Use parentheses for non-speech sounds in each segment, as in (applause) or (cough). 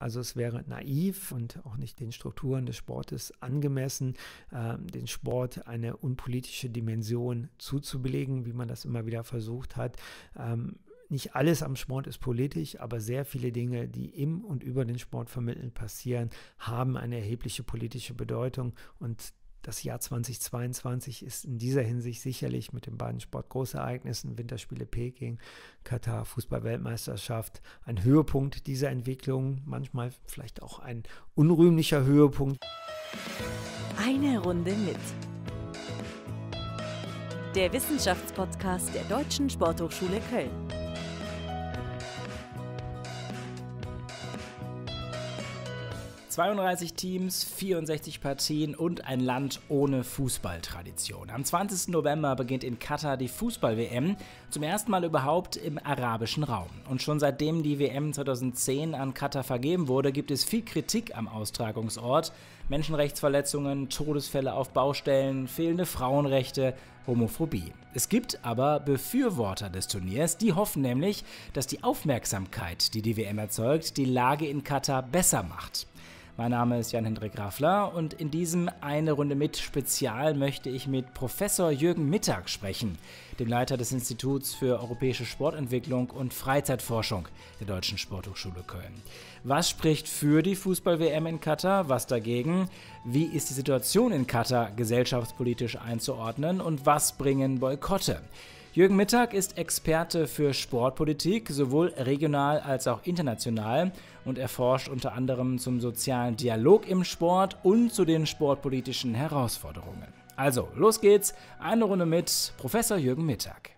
Also es wäre naiv und auch nicht den Strukturen des Sportes angemessen, äh, den Sport eine unpolitische Dimension zuzubelegen, wie man das immer wieder versucht hat. Ähm, nicht alles am Sport ist politisch, aber sehr viele Dinge, die im und über den Sport vermittelt passieren, haben eine erhebliche politische Bedeutung und das Jahr 2022 ist in dieser Hinsicht sicherlich mit den beiden Sportgroßereignissen, Winterspiele Peking, Katar, Fußballweltmeisterschaft, ein Höhepunkt dieser Entwicklung, manchmal vielleicht auch ein unrühmlicher Höhepunkt. Eine Runde mit. Der Wissenschaftspodcast der Deutschen Sporthochschule Köln. 32 Teams, 64 Partien und ein Land ohne Fußballtradition. Am 20. November beginnt in Katar die Fußball-WM, zum ersten Mal überhaupt im arabischen Raum. Und schon seitdem die WM 2010 an Katar vergeben wurde, gibt es viel Kritik am Austragungsort. Menschenrechtsverletzungen, Todesfälle auf Baustellen, fehlende Frauenrechte, Homophobie. Es gibt aber Befürworter des Turniers, die hoffen nämlich, dass die Aufmerksamkeit, die die WM erzeugt, die Lage in Katar besser macht. Mein Name ist Jan-Hendrik Raffler und in diesem Eine Runde mit Spezial möchte ich mit Professor Jürgen Mittag sprechen, dem Leiter des Instituts für Europäische Sportentwicklung und Freizeitforschung der Deutschen Sporthochschule Köln. Was spricht für die Fußball-WM in Katar, was dagegen? Wie ist die Situation in Katar gesellschaftspolitisch einzuordnen und was bringen Boykotte? Jürgen Mittag ist Experte für Sportpolitik, sowohl regional als auch international und erforscht unter anderem zum sozialen Dialog im Sport und zu den sportpolitischen Herausforderungen. Also, los geht's, eine Runde mit Professor Jürgen Mittag.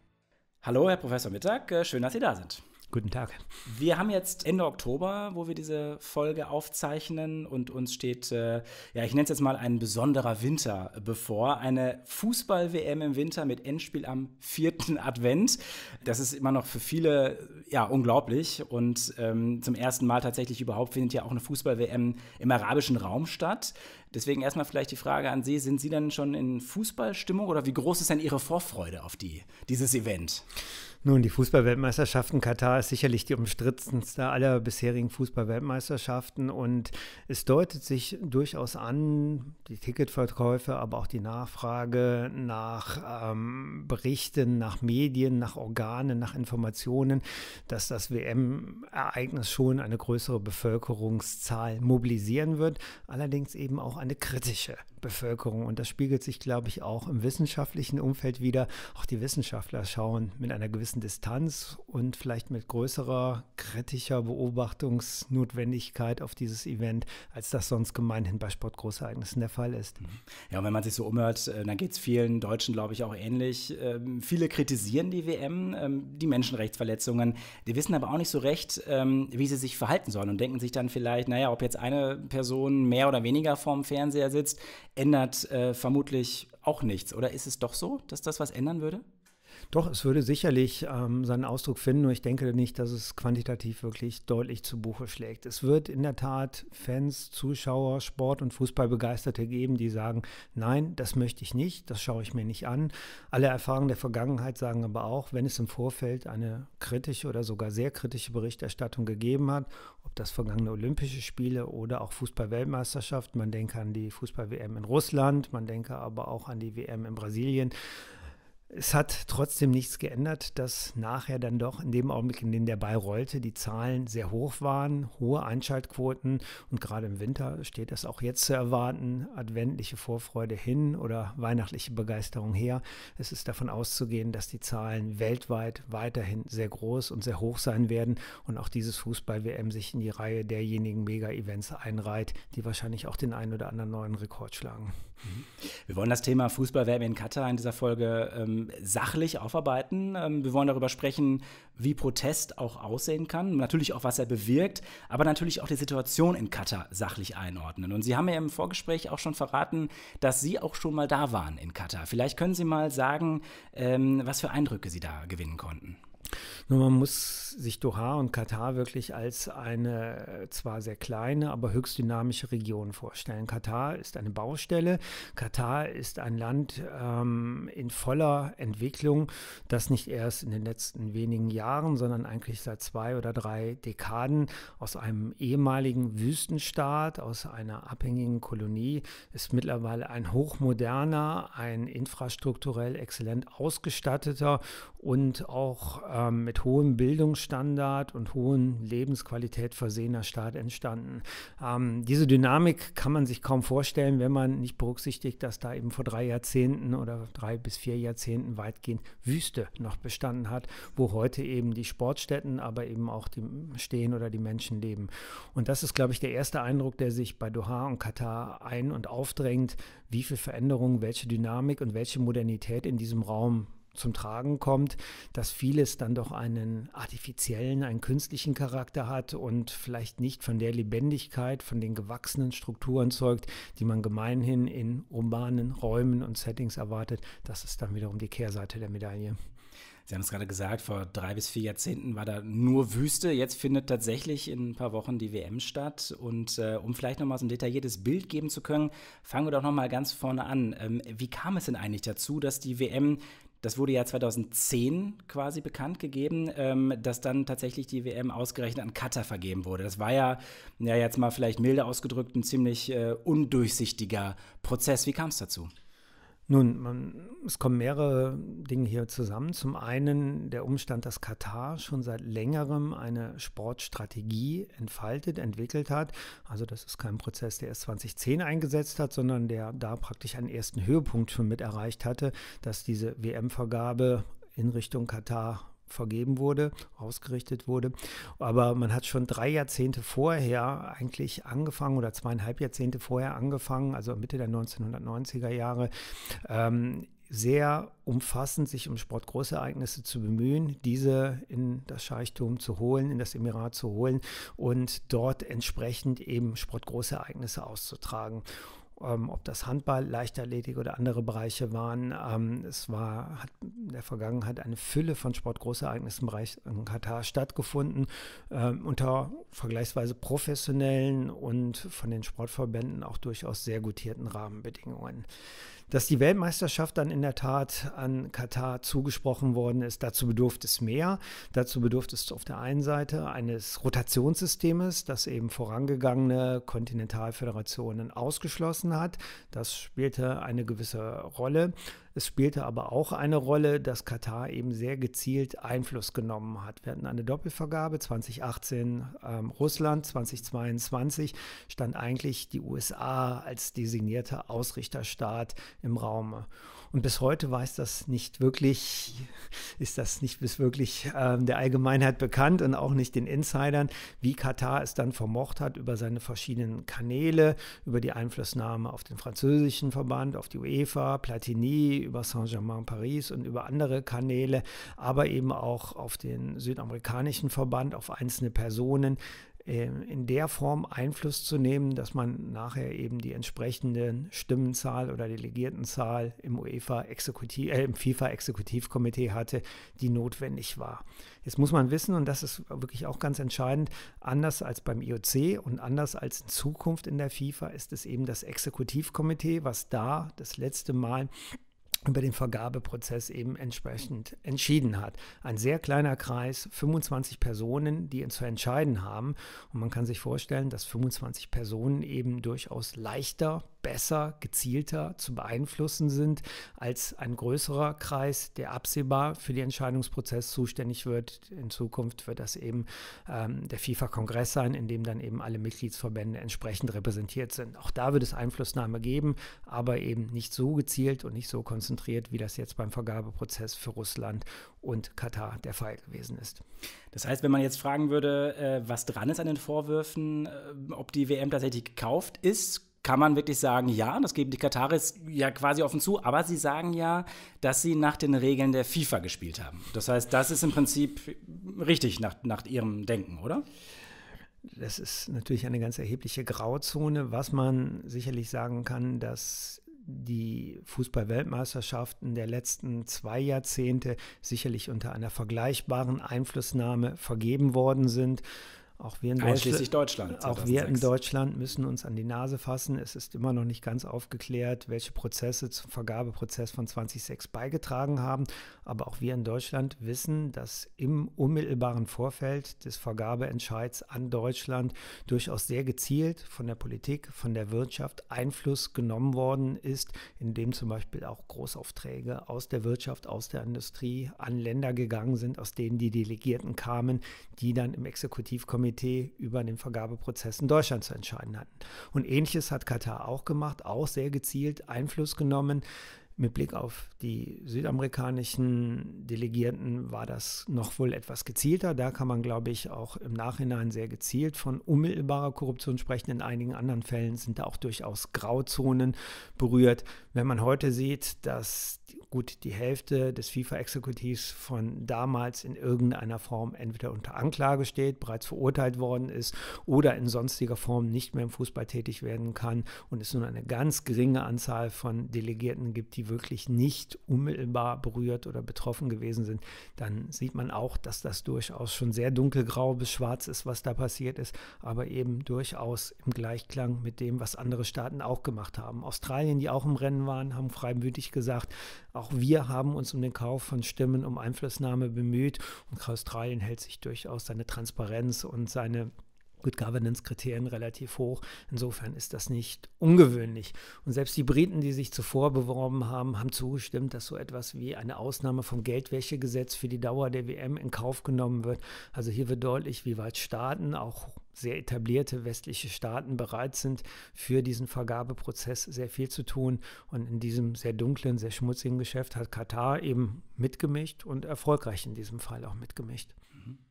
Hallo, Herr Professor Mittag, äh, schön, dass Sie da sind. Guten Tag. Wir haben jetzt Ende Oktober, wo wir diese Folge aufzeichnen und uns steht, äh, ja, ich nenne es jetzt mal ein besonderer Winter bevor. Eine Fußball-WM im Winter mit Endspiel am vierten Advent. Das ist immer noch für viele, ja, unglaublich und ähm, zum ersten Mal tatsächlich überhaupt findet ja auch eine Fußball-WM im arabischen Raum statt. Deswegen erstmal vielleicht die Frage an Sie, sind Sie denn schon in Fußballstimmung oder wie groß ist denn Ihre Vorfreude auf die, dieses Event? Nun, die Fußballweltmeisterschaft in Katar ist sicherlich die umstrittenste aller bisherigen Fußballweltmeisterschaften und es deutet sich durchaus an, die Ticketverkäufe, aber auch die Nachfrage nach ähm, Berichten, nach Medien, nach Organen, nach Informationen, dass das WM-Ereignis schon eine größere Bevölkerungszahl mobilisieren wird, allerdings eben auch eine kritische. Bevölkerung. Und das spiegelt sich, glaube ich, auch im wissenschaftlichen Umfeld wieder. Auch die Wissenschaftler schauen mit einer gewissen Distanz und vielleicht mit größerer kritischer Beobachtungsnotwendigkeit auf dieses Event, als das sonst gemeinhin bei Sportgroßereignissen der Fall ist. Mhm. Ja, und wenn man sich so umhört, äh, dann geht es vielen Deutschen, glaube ich, auch ähnlich. Ähm, viele kritisieren die WM, ähm, die Menschenrechtsverletzungen. Die wissen aber auch nicht so recht, ähm, wie sie sich verhalten sollen und denken sich dann vielleicht, naja, ob jetzt eine Person mehr oder weniger vorm Fernseher sitzt, ändert äh, vermutlich auch nichts. Oder ist es doch so, dass das was ändern würde? Doch, es würde sicherlich ähm, seinen Ausdruck finden, nur ich denke nicht, dass es quantitativ wirklich deutlich zu Buche schlägt. Es wird in der Tat Fans, Zuschauer, Sport- und Fußballbegeisterte geben, die sagen, nein, das möchte ich nicht, das schaue ich mir nicht an. Alle Erfahrungen der Vergangenheit sagen aber auch, wenn es im Vorfeld eine kritische oder sogar sehr kritische Berichterstattung gegeben hat, ob das vergangene Olympische Spiele oder auch Fußball-Weltmeisterschaft, man denke an die Fußball-WM in Russland, man denke aber auch an die WM in Brasilien, es hat trotzdem nichts geändert, dass nachher dann doch in dem Augenblick, in dem der Ball rollte, die Zahlen sehr hoch waren, hohe Einschaltquoten und gerade im Winter steht das auch jetzt zu erwarten, adventliche Vorfreude hin oder weihnachtliche Begeisterung her. Es ist davon auszugehen, dass die Zahlen weltweit weiterhin sehr groß und sehr hoch sein werden und auch dieses Fußball-WM sich in die Reihe derjenigen Mega-Events einreiht, die wahrscheinlich auch den einen oder anderen neuen Rekord schlagen. Wir wollen das Thema Fußballwärme in Katar in dieser Folge ähm, sachlich aufarbeiten. Ähm, wir wollen darüber sprechen, wie Protest auch aussehen kann, natürlich auch, was er bewirkt, aber natürlich auch die Situation in Katar sachlich einordnen. Und Sie haben ja im Vorgespräch auch schon verraten, dass Sie auch schon mal da waren in Katar. Vielleicht können Sie mal sagen, ähm, was für Eindrücke Sie da gewinnen konnten. Nur man muss sich Doha und Katar wirklich als eine äh, zwar sehr kleine, aber höchst dynamische Region vorstellen. Katar ist eine Baustelle. Katar ist ein Land ähm, in voller Entwicklung, das nicht erst in den letzten wenigen Jahren, sondern eigentlich seit zwei oder drei Dekaden aus einem ehemaligen Wüstenstaat, aus einer abhängigen Kolonie, ist mittlerweile ein hochmoderner, ein infrastrukturell exzellent ausgestatteter und auch ähm, mit hohem Bildungsstand Lebensstandard und hohen Lebensqualität versehener Staat entstanden. Ähm, diese Dynamik kann man sich kaum vorstellen, wenn man nicht berücksichtigt, dass da eben vor drei Jahrzehnten oder drei bis vier Jahrzehnten weitgehend Wüste noch bestanden hat, wo heute eben die Sportstätten, aber eben auch die Stehen oder die Menschen leben. Und das ist, glaube ich, der erste Eindruck, der sich bei Doha und Katar ein- und aufdrängt, wie viel Veränderung, welche Dynamik und welche Modernität in diesem Raum zum Tragen kommt, dass vieles dann doch einen artifiziellen, einen künstlichen Charakter hat und vielleicht nicht von der Lebendigkeit, von den gewachsenen Strukturen zeugt, die man gemeinhin in urbanen Räumen und Settings erwartet. Das ist dann wiederum die Kehrseite der Medaille. Sie haben es gerade gesagt, vor drei bis vier Jahrzehnten war da nur Wüste. Jetzt findet tatsächlich in ein paar Wochen die WM statt. Und äh, um vielleicht nochmal so ein detailliertes Bild geben zu können, fangen wir doch nochmal ganz vorne an. Ähm, wie kam es denn eigentlich dazu, dass die WM das wurde ja 2010 quasi bekannt gegeben, ähm, dass dann tatsächlich die WM ausgerechnet an Katar vergeben wurde. Das war ja, ja jetzt mal vielleicht milde ausgedrückt, ein ziemlich äh, undurchsichtiger Prozess. Wie kam es dazu? Nun, man, es kommen mehrere Dinge hier zusammen. Zum einen der Umstand, dass Katar schon seit längerem eine Sportstrategie entfaltet, entwickelt hat. Also das ist kein Prozess, der erst 2010 eingesetzt hat, sondern der da praktisch einen ersten Höhepunkt schon mit erreicht hatte, dass diese WM-Vergabe in Richtung Katar vergeben wurde, ausgerichtet wurde. Aber man hat schon drei Jahrzehnte vorher eigentlich angefangen oder zweieinhalb Jahrzehnte vorher angefangen, also Mitte der 1990er Jahre, ähm, sehr umfassend sich um Sportgroßereignisse zu bemühen, diese in das Scheichtum zu holen, in das Emirat zu holen und dort entsprechend eben Sportgroßereignisse auszutragen ähm, ob das Handball, Leichtathletik oder andere Bereiche waren. Ähm, es war, hat in der Vergangenheit eine Fülle von Sportgroßereignissen im Bereich in Katar stattgefunden, ähm, unter vergleichsweise professionellen und von den Sportverbänden auch durchaus sehr gutierten Rahmenbedingungen. Dass die Weltmeisterschaft dann in der Tat an Katar zugesprochen worden ist, dazu bedurft es mehr. Dazu bedurft es auf der einen Seite eines Rotationssystemes, das eben vorangegangene Kontinentalföderationen ausgeschlossen hat. Das spielte eine gewisse Rolle. Es spielte aber auch eine Rolle, dass Katar eben sehr gezielt Einfluss genommen hat. Wir hatten eine Doppelvergabe 2018 ähm, Russland, 2022 stand eigentlich die USA als designierter Ausrichterstaat im Raum. Und bis heute weiß das nicht wirklich, ist das nicht bis wirklich äh, der Allgemeinheit bekannt und auch nicht den Insidern, wie Katar es dann vermocht hat über seine verschiedenen Kanäle, über die Einflussnahme auf den französischen Verband, auf die UEFA, Platini, über Saint-Germain Paris und über andere Kanäle, aber eben auch auf den südamerikanischen Verband, auf einzelne Personen ähm, in der Form Einfluss zu nehmen, dass man nachher eben die entsprechende Stimmenzahl oder Delegiertenzahl im UEFA Exekutiv, äh, im FIFA Exekutivkomitee hatte, die notwendig war. Jetzt muss man wissen, und das ist wirklich auch ganz entscheidend, anders als beim IOC und anders als in Zukunft in der FIFA ist es eben das Exekutivkomitee, was da das letzte Mal über den Vergabeprozess eben entsprechend entschieden hat. Ein sehr kleiner Kreis, 25 Personen, die zu entscheiden haben. Und man kann sich vorstellen, dass 25 Personen eben durchaus leichter besser, gezielter zu beeinflussen sind als ein größerer Kreis, der absehbar für den Entscheidungsprozess zuständig wird. In Zukunft wird das eben ähm, der FIFA-Kongress sein, in dem dann eben alle Mitgliedsverbände entsprechend repräsentiert sind. Auch da wird es Einflussnahme geben, aber eben nicht so gezielt und nicht so konzentriert, wie das jetzt beim Vergabeprozess für Russland und Katar der Fall gewesen ist. Das heißt, wenn man jetzt fragen würde, äh, was dran ist an den Vorwürfen, äh, ob die WM tatsächlich gekauft ist, kann man wirklich sagen, ja, das geben die Kataris ja quasi offen zu, aber sie sagen ja, dass sie nach den Regeln der FIFA gespielt haben. Das heißt, das ist im Prinzip richtig nach, nach ihrem Denken, oder? Das ist natürlich eine ganz erhebliche Grauzone, was man sicherlich sagen kann, dass die Fußball-Weltmeisterschaften der letzten zwei Jahrzehnte sicherlich unter einer vergleichbaren Einflussnahme vergeben worden sind. Auch wir in Deutschland, Deutschland auch wir in Deutschland müssen uns an die Nase fassen. Es ist immer noch nicht ganz aufgeklärt, welche Prozesse zum Vergabeprozess von 2006 beigetragen haben. Aber auch wir in Deutschland wissen, dass im unmittelbaren Vorfeld des Vergabeentscheids an Deutschland durchaus sehr gezielt von der Politik, von der Wirtschaft Einfluss genommen worden ist, indem zum Beispiel auch Großaufträge aus der Wirtschaft, aus der Industrie an Länder gegangen sind, aus denen die Delegierten kamen, die dann im Exekutivkomitee Komitee über den Vergabeprozess in Deutschland zu entscheiden hatten. Und ähnliches hat Katar auch gemacht, auch sehr gezielt Einfluss genommen. Mit Blick auf die südamerikanischen Delegierten war das noch wohl etwas gezielter. Da kann man, glaube ich, auch im Nachhinein sehr gezielt von unmittelbarer Korruption sprechen. In einigen anderen Fällen sind da auch durchaus Grauzonen berührt. Wenn man heute sieht, dass die gut die Hälfte des FIFA-Exekutivs von damals in irgendeiner Form entweder unter Anklage steht, bereits verurteilt worden ist oder in sonstiger Form nicht mehr im Fußball tätig werden kann und es nur eine ganz geringe Anzahl von Delegierten gibt, die wirklich nicht unmittelbar berührt oder betroffen gewesen sind, dann sieht man auch, dass das durchaus schon sehr dunkelgrau bis schwarz ist, was da passiert ist, aber eben durchaus im Gleichklang mit dem, was andere Staaten auch gemacht haben. Australien, die auch im Rennen waren, haben freimütig gesagt, auch wir haben uns um den Kauf von Stimmen um Einflussnahme bemüht und Australien hält sich durchaus seine Transparenz und seine Good Governance-Kriterien relativ hoch. Insofern ist das nicht ungewöhnlich. Und selbst die Briten, die sich zuvor beworben haben, haben zugestimmt, dass so etwas wie eine Ausnahme vom Geldwäschegesetz für die Dauer der WM in Kauf genommen wird. Also hier wird deutlich, wie weit Staaten, auch sehr etablierte westliche Staaten bereit sind, für diesen Vergabeprozess sehr viel zu tun. Und in diesem sehr dunklen, sehr schmutzigen Geschäft hat Katar eben mitgemischt und erfolgreich in diesem Fall auch mitgemischt.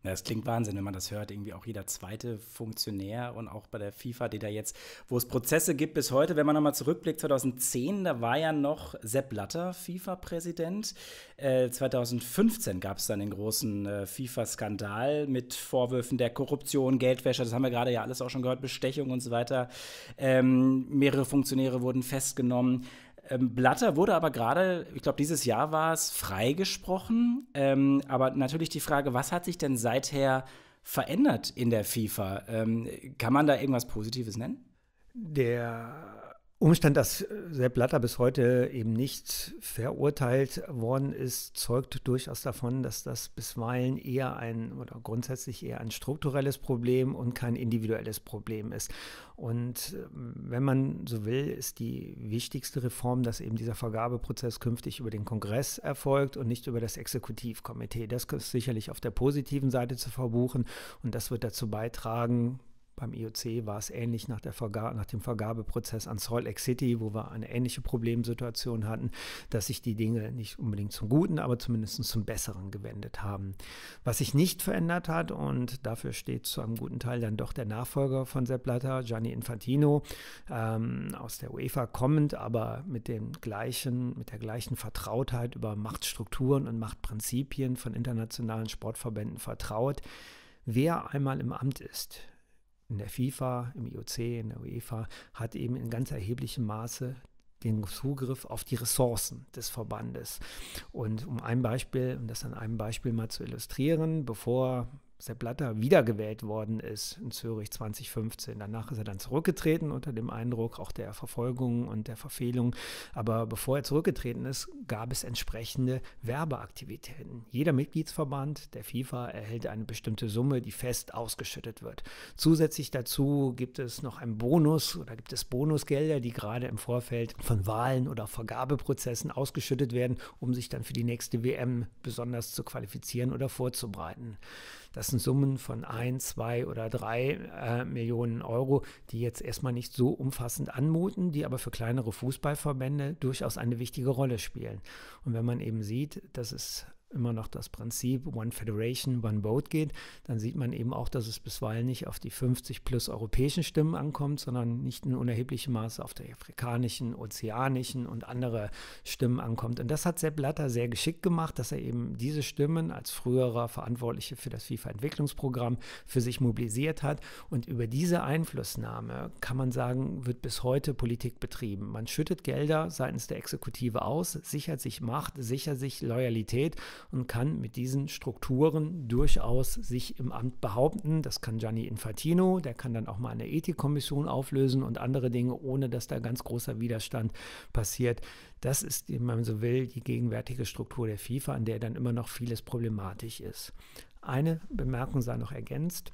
Das klingt Wahnsinn, wenn man das hört. Irgendwie auch jeder zweite Funktionär und auch bei der FIFA, die da jetzt, wo es Prozesse gibt bis heute, wenn man nochmal zurückblickt, 2010, da war ja noch Sepp Blatter FIFA-Präsident. Äh, 2015 gab es dann den großen äh, FIFA-Skandal mit Vorwürfen der Korruption, Geldwäsche, das haben wir gerade ja alles auch schon gehört, Bestechung und so weiter. Ähm, mehrere Funktionäre wurden festgenommen. Ähm, Blatter wurde aber gerade, ich glaube, dieses Jahr war es, freigesprochen. Ähm, aber natürlich die Frage, was hat sich denn seither verändert in der FIFA? Ähm, kann man da irgendwas Positives nennen? Der Umstand, dass äh, Sepp Blatter bis heute eben nicht verurteilt worden ist, zeugt durchaus davon, dass das bisweilen eher ein oder grundsätzlich eher ein strukturelles Problem und kein individuelles Problem ist. Und ähm, wenn man so will, ist die wichtigste Reform, dass eben dieser Vergabeprozess künftig über den Kongress erfolgt und nicht über das Exekutivkomitee. Das ist sicherlich auf der positiven Seite zu verbuchen und das wird dazu beitragen, beim IOC war es ähnlich nach, Verga nach dem Vergabeprozess an Salt Lake City, wo wir eine ähnliche Problemsituation hatten, dass sich die Dinge nicht unbedingt zum Guten, aber zumindest zum Besseren gewendet haben. Was sich nicht verändert hat, und dafür steht zu einem guten Teil dann doch der Nachfolger von Sepp Blatter, Gianni Infantino, ähm, aus der UEFA kommend, aber mit, dem gleichen, mit der gleichen Vertrautheit über Machtstrukturen und Machtprinzipien von internationalen Sportverbänden vertraut. Wer einmal im Amt ist, in der FIFA, im IOC, in der UEFA, hat eben in ganz erheblichem Maße den Zugriff auf die Ressourcen des Verbandes. Und um ein Beispiel, um das an einem Beispiel mal zu illustrieren, bevor Sepp Blatter wiedergewählt worden ist in Zürich 2015. Danach ist er dann zurückgetreten unter dem Eindruck auch der Verfolgung und der Verfehlung. Aber bevor er zurückgetreten ist, gab es entsprechende Werbeaktivitäten. Jeder Mitgliedsverband der FIFA erhält eine bestimmte Summe, die fest ausgeschüttet wird. Zusätzlich dazu gibt es noch einen Bonus oder gibt es Bonusgelder, die gerade im Vorfeld von Wahlen oder Vergabeprozessen ausgeschüttet werden, um sich dann für die nächste WM besonders zu qualifizieren oder vorzubereiten. Das sind Summen von 1, 2 oder 3 äh, Millionen Euro, die jetzt erstmal nicht so umfassend anmuten, die aber für kleinere Fußballverbände durchaus eine wichtige Rolle spielen. Und wenn man eben sieht, dass es immer noch das Prinzip One Federation, One Vote geht, dann sieht man eben auch, dass es bisweilen nicht auf die 50 plus europäischen Stimmen ankommt, sondern nicht in unerheblichem Maße auf die afrikanischen, ozeanischen und andere Stimmen ankommt. Und das hat Sepp Blatter sehr geschickt gemacht, dass er eben diese Stimmen als früherer Verantwortliche für das FIFA-Entwicklungsprogramm für sich mobilisiert hat. Und über diese Einflussnahme kann man sagen, wird bis heute Politik betrieben. Man schüttet Gelder seitens der Exekutive aus, sichert sich Macht, sichert sich Loyalität und kann mit diesen Strukturen durchaus sich im Amt behaupten. Das kann Gianni Infantino, der kann dann auch mal eine Ethikkommission auflösen und andere Dinge, ohne dass da ganz großer Widerstand passiert. Das ist, wenn man so will, die gegenwärtige Struktur der FIFA, an der dann immer noch vieles problematisch ist. Eine Bemerkung sei noch ergänzt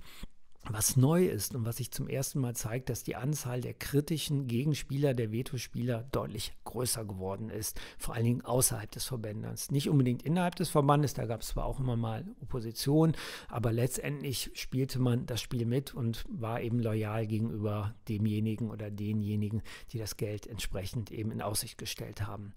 was neu ist und was sich zum ersten Mal zeigt, dass die Anzahl der kritischen Gegenspieler, der Vetospieler deutlich größer geworden ist, vor allen Dingen außerhalb des Verbandes. Nicht unbedingt innerhalb des Verbandes, da gab es zwar auch immer mal Opposition, aber letztendlich spielte man das Spiel mit und war eben loyal gegenüber demjenigen oder denjenigen, die das Geld entsprechend eben in Aussicht gestellt haben.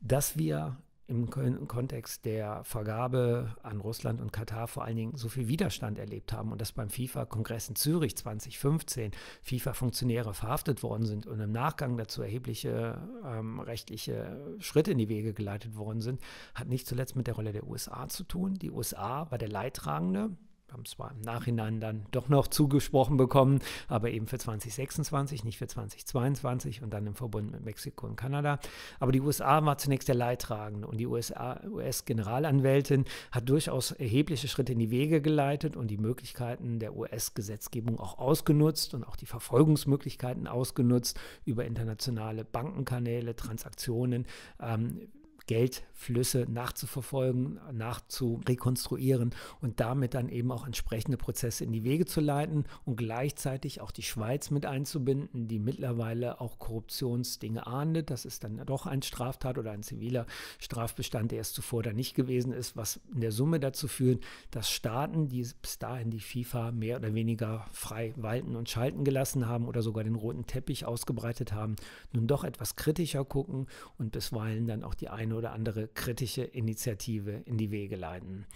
Dass wir im Kontext der Vergabe an Russland und Katar vor allen Dingen so viel Widerstand erlebt haben und dass beim FIFA-Kongress in Zürich 2015 FIFA-Funktionäre verhaftet worden sind und im Nachgang dazu erhebliche ähm, rechtliche Schritte in die Wege geleitet worden sind, hat nicht zuletzt mit der Rolle der USA zu tun. Die USA war der Leidtragende haben zwar im Nachhinein dann doch noch zugesprochen bekommen, aber eben für 2026, nicht für 2022 und dann im Verbund mit Mexiko und Kanada. Aber die USA war zunächst der Leidtragende und die US-Generalanwältin hat durchaus erhebliche Schritte in die Wege geleitet und die Möglichkeiten der US-Gesetzgebung auch ausgenutzt und auch die Verfolgungsmöglichkeiten ausgenutzt über internationale Bankenkanäle, Transaktionen ähm, Geldflüsse nachzuverfolgen, nachzurekonstruieren und damit dann eben auch entsprechende Prozesse in die Wege zu leiten und gleichzeitig auch die Schweiz mit einzubinden, die mittlerweile auch Korruptionsdinge ahndet. Das ist dann doch ein Straftat oder ein ziviler Strafbestand, der es zuvor da nicht gewesen ist, was in der Summe dazu führt, dass Staaten, die bis dahin die FIFA mehr oder weniger frei walten und schalten gelassen haben oder sogar den roten Teppich ausgebreitet haben, nun doch etwas kritischer gucken und bisweilen dann auch die eine oder andere kritische Initiative in die Wege leiten.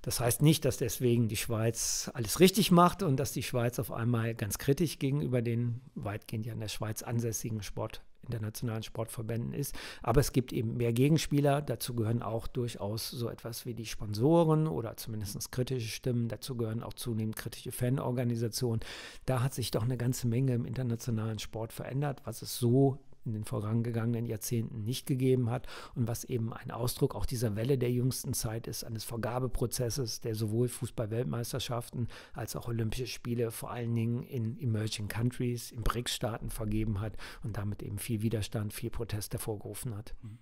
Das heißt nicht, dass deswegen die Schweiz alles richtig macht und dass die Schweiz auf einmal ganz kritisch gegenüber den weitgehend ja in der Schweiz ansässigen Sport internationalen Sportverbänden ist. Aber es gibt eben mehr Gegenspieler. Dazu gehören auch durchaus so etwas wie die Sponsoren oder zumindest kritische Stimmen. Dazu gehören auch zunehmend kritische Fanorganisationen. Da hat sich doch eine ganze Menge im internationalen Sport verändert, was es so in den vorangegangenen Jahrzehnten nicht gegeben hat und was eben ein Ausdruck auch dieser Welle der jüngsten Zeit ist, eines Vergabeprozesses, der sowohl Fußball-Weltmeisterschaften als auch Olympische Spiele vor allen Dingen in Emerging Countries, in BRICS-Staaten vergeben hat und damit eben viel Widerstand, viel Protest hervorgerufen hat. Mhm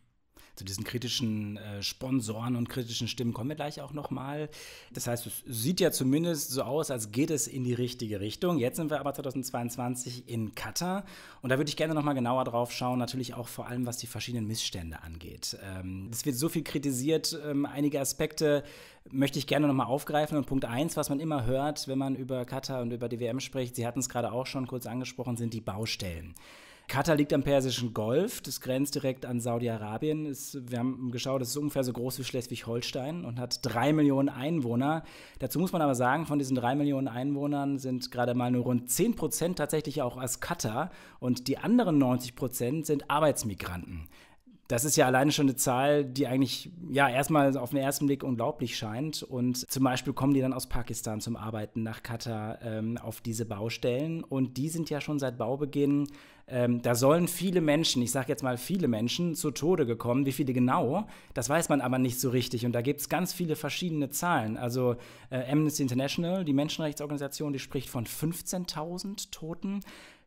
zu diesen kritischen äh, Sponsoren und kritischen Stimmen kommen wir gleich auch nochmal. Das heißt, es sieht ja zumindest so aus, als geht es in die richtige Richtung. Jetzt sind wir aber 2022 in Katar und da würde ich gerne nochmal genauer drauf schauen, natürlich auch vor allem, was die verschiedenen Missstände angeht. Ähm, es wird so viel kritisiert, ähm, einige Aspekte möchte ich gerne nochmal aufgreifen. Und Punkt 1, was man immer hört, wenn man über Katar und über die WM spricht, Sie hatten es gerade auch schon kurz angesprochen, sind die Baustellen. Katar liegt am Persischen Golf, das grenzt direkt an Saudi-Arabien. Wir haben geschaut, das ist ungefähr so groß wie Schleswig-Holstein und hat drei Millionen Einwohner. Dazu muss man aber sagen, von diesen drei Millionen Einwohnern sind gerade mal nur rund 10 Prozent tatsächlich auch aus Katar und die anderen 90 Prozent sind Arbeitsmigranten das ist ja alleine schon eine Zahl, die eigentlich ja erstmal auf den ersten Blick unglaublich scheint. Und zum Beispiel kommen die dann aus Pakistan zum Arbeiten nach Katar ähm, auf diese Baustellen. Und die sind ja schon seit Baubeginn, ähm, da sollen viele Menschen, ich sage jetzt mal viele Menschen, zu Tode gekommen. Wie viele genau, das weiß man aber nicht so richtig. Und da gibt es ganz viele verschiedene Zahlen. Also äh, Amnesty International, die Menschenrechtsorganisation, die spricht von 15.000 Toten.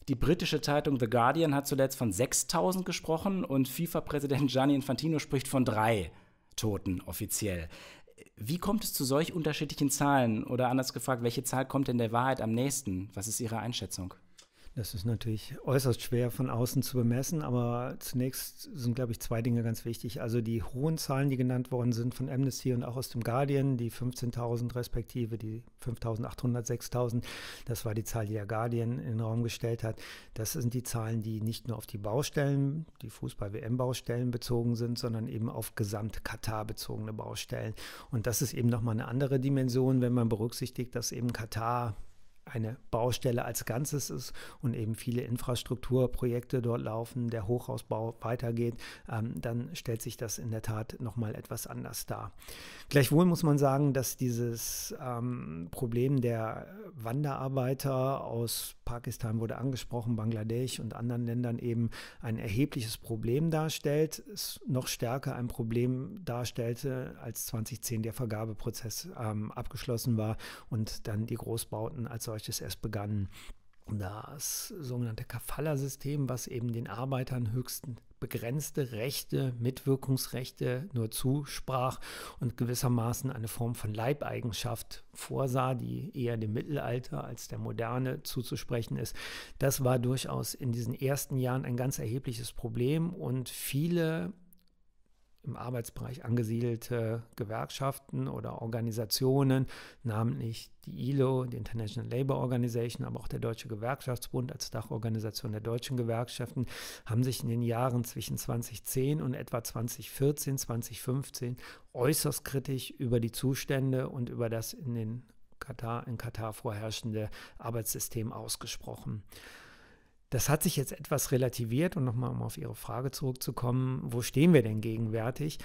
Die britische Zeitung The Guardian hat zuletzt von 6000 gesprochen und FIFA-Präsident Gianni Infantino spricht von drei Toten offiziell. Wie kommt es zu solch unterschiedlichen Zahlen? Oder anders gefragt, welche Zahl kommt denn der Wahrheit am nächsten? Was ist Ihre Einschätzung? Das ist natürlich äußerst schwer von außen zu bemessen, aber zunächst sind, glaube ich, zwei Dinge ganz wichtig. Also die hohen Zahlen, die genannt worden sind von Amnesty und auch aus dem Guardian, die 15.000 respektive die 5.800, 6.000, das war die Zahl, die der Guardian in den Raum gestellt hat. Das sind die Zahlen, die nicht nur auf die Baustellen, die Fußball-WM-Baustellen bezogen sind, sondern eben auf Gesamt-Katar bezogene Baustellen. Und das ist eben nochmal eine andere Dimension, wenn man berücksichtigt, dass eben Katar eine Baustelle als Ganzes ist und eben viele Infrastrukturprojekte dort laufen, der Hochhausbau weitergeht, ähm, dann stellt sich das in der Tat nochmal etwas anders dar. Gleichwohl muss man sagen, dass dieses ähm, Problem der Wanderarbeiter aus Pakistan wurde angesprochen, Bangladesch und anderen Ländern eben ein erhebliches Problem darstellt, es noch stärker ein Problem darstellte, als 2010 der Vergabeprozess ähm, abgeschlossen war und dann die Großbauten als solche solches erst begannen. Das sogenannte Kafala-System, was eben den Arbeitern höchsten begrenzte Rechte, Mitwirkungsrechte nur zusprach und gewissermaßen eine Form von Leibeigenschaft vorsah, die eher dem Mittelalter als der Moderne zuzusprechen ist. Das war durchaus in diesen ersten Jahren ein ganz erhebliches Problem und viele im Arbeitsbereich angesiedelte Gewerkschaften oder Organisationen, namentlich die ILO, die International Labour Organization, aber auch der Deutsche Gewerkschaftsbund als Dachorganisation der deutschen Gewerkschaften, haben sich in den Jahren zwischen 2010 und etwa 2014, 2015 äußerst kritisch über die Zustände und über das in den Katar, in Katar vorherrschende Arbeitssystem ausgesprochen. Das hat sich jetzt etwas relativiert und nochmal, um auf Ihre Frage zurückzukommen, wo stehen wir denn gegenwärtig?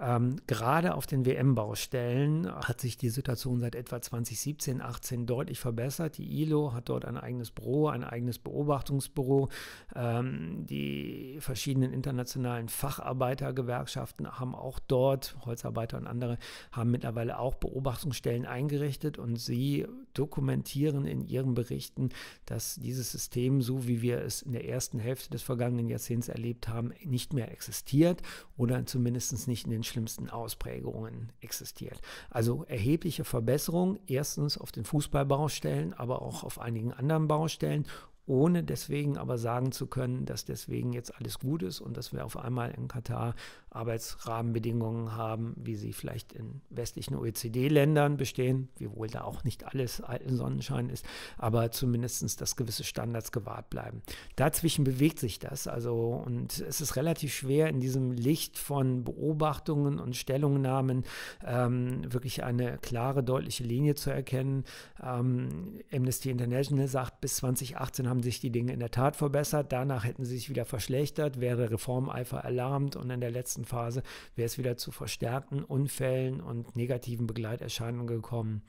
Ähm, gerade auf den WM-Baustellen hat sich die Situation seit etwa 2017, 18 deutlich verbessert. Die ILO hat dort ein eigenes Büro, ein eigenes Beobachtungsbüro. Ähm, die verschiedenen internationalen Facharbeitergewerkschaften haben auch dort, Holzarbeiter und andere, haben mittlerweile auch Beobachtungsstellen eingerichtet und sie dokumentieren in ihren Berichten, dass dieses System, so wie wir wir es in der ersten Hälfte des vergangenen Jahrzehnts erlebt haben, nicht mehr existiert oder zumindest nicht in den schlimmsten Ausprägungen existiert. Also erhebliche Verbesserungen, erstens auf den Fußballbaustellen, aber auch auf einigen anderen Baustellen ohne deswegen aber sagen zu können, dass deswegen jetzt alles gut ist und dass wir auf einmal in Katar Arbeitsrahmenbedingungen haben, wie sie vielleicht in westlichen OECD-Ländern bestehen, wiewohl da auch nicht alles Sonnenschein ist, aber zumindest, dass gewisse Standards gewahrt bleiben. Dazwischen bewegt sich das also und es ist relativ schwer in diesem Licht von Beobachtungen und Stellungnahmen ähm, wirklich eine klare, deutliche Linie zu erkennen. Ähm, Amnesty International sagt, bis 2018 haben sich die Dinge in der Tat verbessert, danach hätten sie sich wieder verschlechtert, wäre Reformeifer erlahmt und in der letzten ersten Phase wäre es wieder zu verstärkten Unfällen und negativen Begleiterscheinungen gekommen.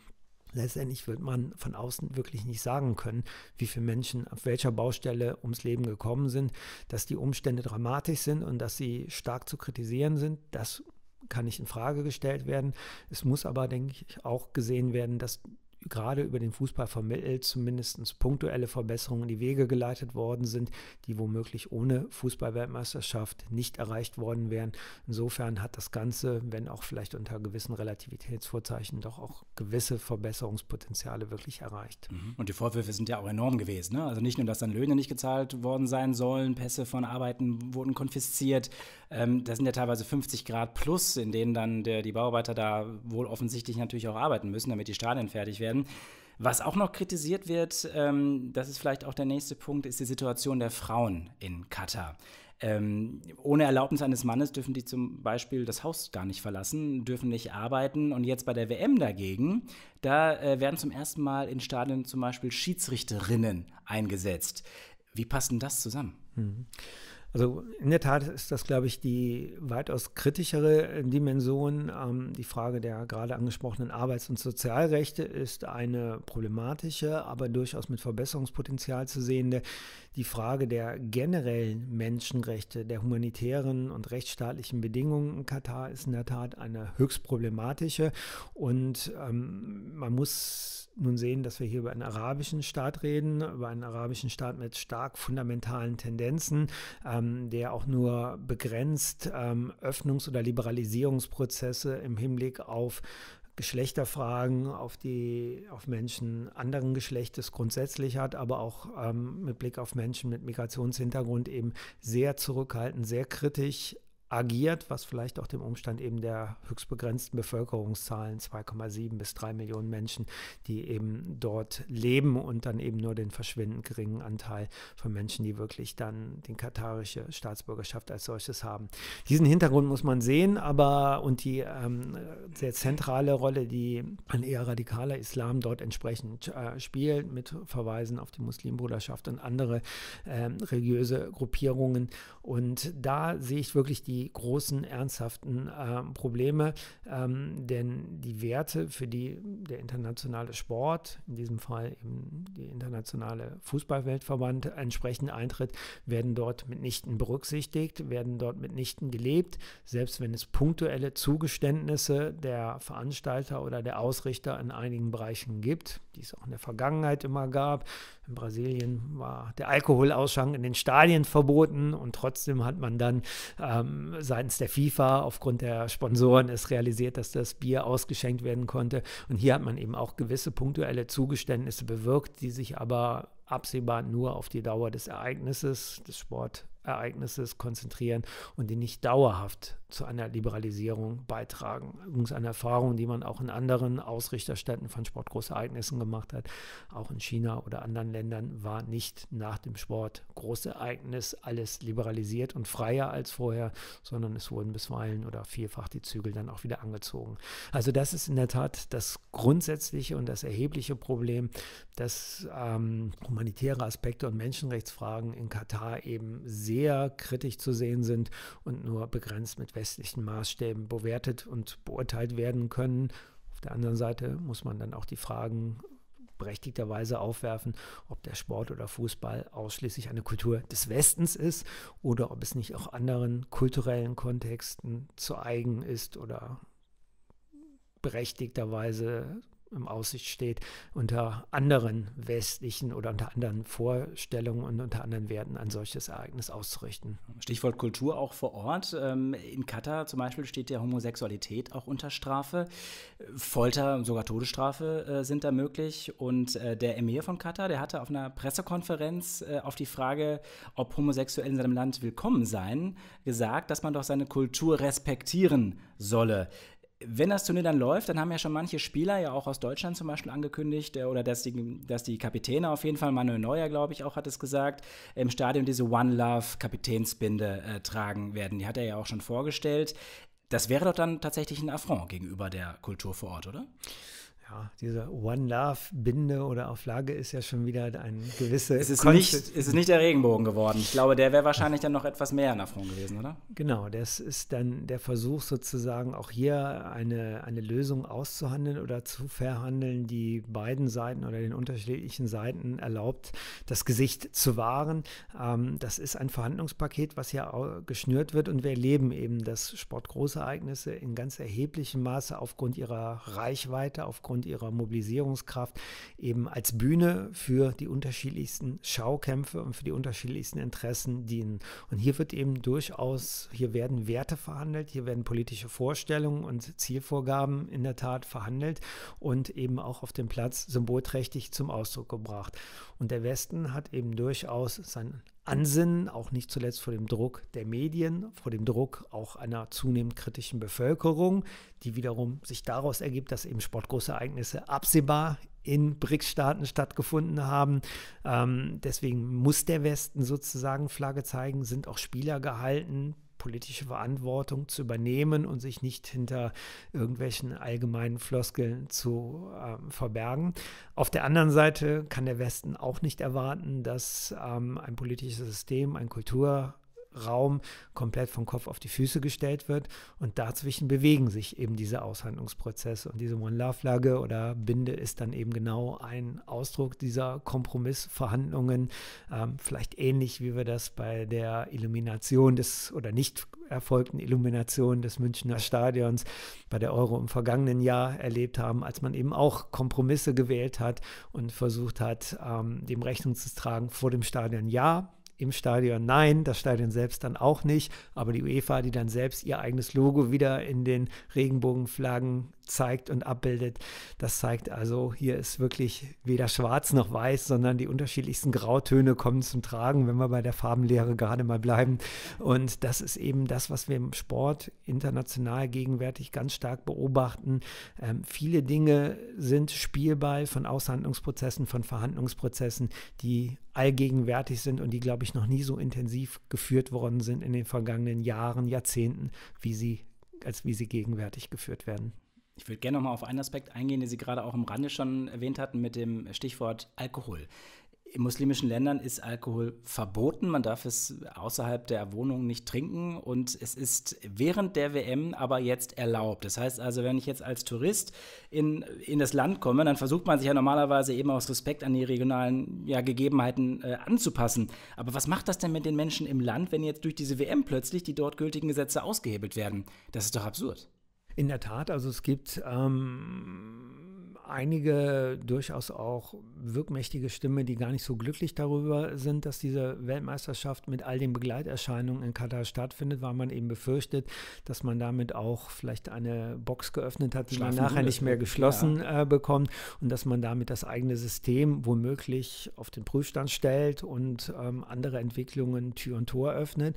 Letztendlich wird man von außen wirklich nicht sagen können, wie viele Menschen auf welcher Baustelle ums Leben gekommen sind, dass die Umstände dramatisch sind und dass sie stark zu kritisieren sind. Das kann nicht in Frage gestellt werden. Es muss aber, denke ich, auch gesehen werden, dass gerade über den Fußball vermittelt zumindest punktuelle Verbesserungen in die Wege geleitet worden sind, die womöglich ohne Fußballweltmeisterschaft nicht erreicht worden wären. Insofern hat das Ganze, wenn auch vielleicht unter gewissen Relativitätsvorzeichen, doch auch gewisse Verbesserungspotenziale wirklich erreicht. Mhm. Und die Vorwürfe sind ja auch enorm gewesen. Ne? Also nicht nur, dass dann Löhne nicht gezahlt worden sein sollen, Pässe von Arbeiten wurden konfisziert. Ähm, das sind ja teilweise 50 Grad plus, in denen dann der, die Bauarbeiter da wohl offensichtlich natürlich auch arbeiten müssen, damit die Stadien fertig werden werden. Ähm, was auch noch kritisiert wird, ähm, das ist vielleicht auch der nächste Punkt, ist die Situation der Frauen in Katar. Ähm, ohne Erlaubnis eines Mannes dürfen die zum Beispiel das Haus gar nicht verlassen, dürfen nicht arbeiten. Und jetzt bei der WM dagegen, da äh, werden zum ersten Mal in Stadien zum Beispiel Schiedsrichterinnen eingesetzt. Wie passt denn das zusammen? Mhm. Also in der Tat ist das, glaube ich, die weitaus kritischere äh, Dimension. Ähm, die Frage der gerade angesprochenen Arbeits- und Sozialrechte ist eine problematische, aber durchaus mit Verbesserungspotenzial zu sehende. Die Frage der generellen Menschenrechte, der humanitären und rechtsstaatlichen Bedingungen in Katar ist in der Tat eine höchst problematische. Und ähm, man muss nun sehen, dass wir hier über einen arabischen Staat reden, über einen arabischen Staat mit stark fundamentalen Tendenzen, ähm, der auch nur begrenzt ähm, Öffnungs- oder Liberalisierungsprozesse im Hinblick auf Geschlechterfragen, auf die, auf Menschen anderen Geschlechtes grundsätzlich hat, aber auch ähm, mit Blick auf Menschen mit Migrationshintergrund eben sehr zurückhaltend, sehr kritisch agiert, was vielleicht auch dem Umstand eben der höchst begrenzten Bevölkerungszahlen 2,7 bis 3 Millionen Menschen, die eben dort leben und dann eben nur den verschwindend geringen Anteil von Menschen, die wirklich dann die katarische Staatsbürgerschaft als solches haben. Diesen Hintergrund muss man sehen, aber und die ähm, sehr zentrale Rolle, die ein eher radikaler Islam dort entsprechend äh, spielt, mit Verweisen auf die Muslimbruderschaft und andere äh, religiöse Gruppierungen. Und da sehe ich wirklich die die großen, ernsthaften äh, Probleme. Ähm, denn die Werte, für die der internationale Sport, in diesem Fall eben der internationale Fußballweltverband, entsprechend eintritt, werden dort mitnichten berücksichtigt, werden dort mitnichten gelebt, selbst wenn es punktuelle Zugeständnisse der Veranstalter oder der Ausrichter in einigen Bereichen gibt, die es auch in der Vergangenheit immer gab in Brasilien war der Alkoholausschank in den Stadien verboten und trotzdem hat man dann ähm, seitens der FIFA aufgrund der Sponsoren es realisiert, dass das Bier ausgeschenkt werden konnte. Und hier hat man eben auch gewisse punktuelle Zugeständnisse bewirkt, die sich aber absehbar nur auf die Dauer des Ereignisses, des Sportereignisses konzentrieren und die nicht dauerhaft zu einer Liberalisierung beitragen. Übrigens eine Erfahrung, die man auch in anderen Ausrichterstätten von Sportgroßereignissen gemacht hat, auch in China oder anderen Ländern, war nicht nach dem Sportgroßereignis alles liberalisiert und freier als vorher, sondern es wurden bisweilen oder vielfach die Zügel dann auch wieder angezogen. Also das ist in der Tat das grundsätzliche und das erhebliche Problem, dass ähm, humanitäre Aspekte und Menschenrechtsfragen in Katar eben sehr kritisch zu sehen sind und nur begrenzt mit westlichen Maßstäben bewertet und beurteilt werden können. Auf der anderen Seite muss man dann auch die Fragen berechtigterweise aufwerfen, ob der Sport oder Fußball ausschließlich eine Kultur des Westens ist oder ob es nicht auch anderen kulturellen Kontexten zu eigen ist oder berechtigterweise im Aussicht steht, unter anderen westlichen oder unter anderen Vorstellungen und unter anderen Werten ein solches Ereignis auszurichten. Stichwort Kultur auch vor Ort. Ähm, in Katar zum Beispiel steht ja Homosexualität auch unter Strafe. Folter, sogar Todesstrafe äh, sind da möglich. Und äh, der Emir von Katar, der hatte auf einer Pressekonferenz äh, auf die Frage, ob Homosexuelle in seinem Land willkommen seien, gesagt, dass man doch seine Kultur respektieren solle wenn das Turnier dann läuft, dann haben ja schon manche Spieler, ja auch aus Deutschland zum Beispiel angekündigt, äh, oder dass die, dass die Kapitäne auf jeden Fall, Manuel Neuer, glaube ich, auch hat es gesagt, im Stadion diese One Love Kapitänsbinde äh, tragen werden. Die hat er ja auch schon vorgestellt. Das wäre doch dann tatsächlich ein Affront gegenüber der Kultur vor Ort, oder? ja, diese One Love Binde oder Auflage ist ja schon wieder ein gewisses. Es ist, Konst nicht, es ist nicht der Regenbogen geworden. Ich glaube, der wäre wahrscheinlich dann noch etwas mehr der Front gewesen, oder? Genau, das ist dann der Versuch sozusagen auch hier eine, eine Lösung auszuhandeln oder zu verhandeln, die beiden Seiten oder den unterschiedlichen Seiten erlaubt, das Gesicht zu wahren. Ähm, das ist ein Verhandlungspaket, was hier geschnürt wird und wir erleben eben, dass Sportgroßereignisse in ganz erheblichem Maße aufgrund ihrer Reichweite, aufgrund und ihrer Mobilisierungskraft eben als Bühne für die unterschiedlichsten Schaukämpfe und für die unterschiedlichsten Interessen dienen. Und hier wird eben durchaus, hier werden Werte verhandelt, hier werden politische Vorstellungen und Zielvorgaben in der Tat verhandelt und eben auch auf dem Platz symbolträchtig zum Ausdruck gebracht. Und der Westen hat eben durchaus sein Ansinnen, auch nicht zuletzt vor dem Druck der Medien, vor dem Druck auch einer zunehmend kritischen Bevölkerung, die wiederum sich daraus ergibt, dass eben Sportgroßereignisse absehbar in BRICS-Staaten stattgefunden haben. Ähm, deswegen muss der Westen sozusagen Flagge zeigen, sind auch Spieler gehalten, politische Verantwortung zu übernehmen und sich nicht hinter irgendwelchen allgemeinen Floskeln zu ähm, verbergen. Auf der anderen Seite kann der Westen auch nicht erwarten, dass ähm, ein politisches System, ein Kultur, Raum komplett vom Kopf auf die Füße gestellt wird. Und dazwischen bewegen sich eben diese Aushandlungsprozesse. Und diese One-Love-Flagge oder Binde ist dann eben genau ein Ausdruck dieser Kompromissverhandlungen. Ähm, vielleicht ähnlich, wie wir das bei der Illumination des oder nicht erfolgten Illumination des Münchner Stadions bei der Euro im vergangenen Jahr erlebt haben, als man eben auch Kompromisse gewählt hat und versucht hat, ähm, dem Rechnung zu tragen vor dem Stadion. Ja, im Stadion nein, das Stadion selbst dann auch nicht, aber die UEFA, die dann selbst ihr eigenes Logo wieder in den Regenbogenflaggen zeigt und abbildet. Das zeigt also, hier ist wirklich weder schwarz noch weiß, sondern die unterschiedlichsten Grautöne kommen zum Tragen, wenn wir bei der Farbenlehre gerade mal bleiben. Und das ist eben das, was wir im Sport international gegenwärtig ganz stark beobachten. Ähm, viele Dinge sind Spielball von Aushandlungsprozessen, von Verhandlungsprozessen, die allgegenwärtig sind und die, glaube ich, noch nie so intensiv geführt worden sind in den vergangenen Jahren, Jahrzehnten, wie sie, als wie sie gegenwärtig geführt werden. Ich würde gerne noch mal auf einen Aspekt eingehen, den Sie gerade auch im Rande schon erwähnt hatten, mit dem Stichwort Alkohol. In muslimischen Ländern ist Alkohol verboten. Man darf es außerhalb der Wohnung nicht trinken und es ist während der WM aber jetzt erlaubt. Das heißt also, wenn ich jetzt als Tourist in, in das Land komme, dann versucht man sich ja normalerweise eben aus Respekt an die regionalen ja, Gegebenheiten äh, anzupassen. Aber was macht das denn mit den Menschen im Land, wenn jetzt durch diese WM plötzlich die dort gültigen Gesetze ausgehebelt werden? Das ist doch absurd. In der Tat, also es gibt ähm, einige durchaus auch wirkmächtige Stimmen, die gar nicht so glücklich darüber sind, dass diese Weltmeisterschaft mit all den Begleiterscheinungen in Katar stattfindet, weil man eben befürchtet, dass man damit auch vielleicht eine Box geöffnet hat, die Schlafen man nachher nicht mehr geschlossen ja. äh, bekommt und dass man damit das eigene System womöglich auf den Prüfstand stellt und ähm, andere Entwicklungen Tür und Tor öffnet.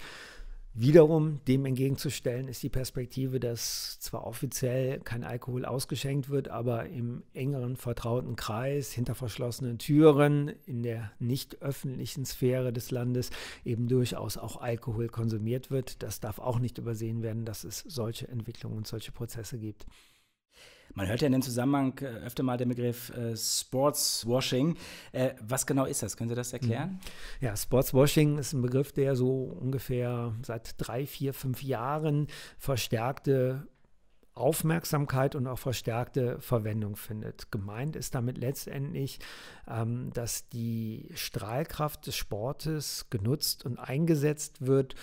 Wiederum dem entgegenzustellen ist die Perspektive, dass zwar offiziell kein Alkohol ausgeschenkt wird, aber im engeren vertrauten Kreis, hinter verschlossenen Türen, in der nicht öffentlichen Sphäre des Landes eben durchaus auch Alkohol konsumiert wird. Das darf auch nicht übersehen werden, dass es solche Entwicklungen und solche Prozesse gibt. Man hört ja in dem Zusammenhang äh, öfter mal den Begriff äh, Sportswashing. Äh, was genau ist das? Können Sie das erklären? Mhm. Ja, Sportswashing ist ein Begriff, der so ungefähr seit drei, vier, fünf Jahren verstärkte Aufmerksamkeit und auch verstärkte Verwendung findet. Gemeint ist damit letztendlich, ähm, dass die Strahlkraft des Sportes genutzt und eingesetzt wird,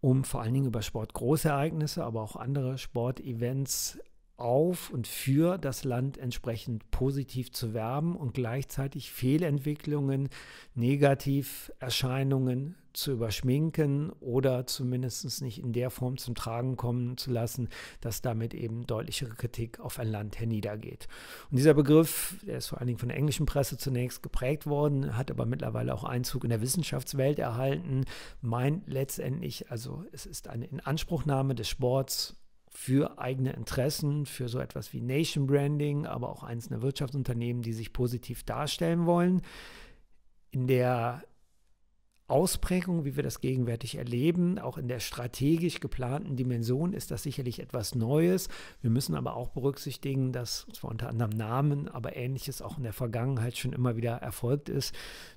um vor allen Dingen über Sportgroßereignisse, aber auch andere Sportevents auf und für das Land entsprechend positiv zu werben und gleichzeitig Fehlentwicklungen, Negativerscheinungen zu überschminken oder zumindest nicht in der Form zum Tragen kommen zu lassen, dass damit eben deutlichere Kritik auf ein Land herniedergeht. Und dieser Begriff, der ist vor allen Dingen von der englischen Presse zunächst geprägt worden, hat aber mittlerweile auch Einzug in der Wissenschaftswelt erhalten, meint letztendlich, also es ist eine Inanspruchnahme des Sports für eigene Interessen, für so etwas wie Nation Branding, aber auch einzelne Wirtschaftsunternehmen, die sich positiv darstellen wollen. In der Ausprägung, wie wir das gegenwärtig erleben, auch in der strategisch geplanten Dimension ist das sicherlich etwas Neues. Wir müssen aber auch berücksichtigen, dass zwar unter anderem Namen, aber ähnliches auch in der Vergangenheit schon immer wieder erfolgt ist,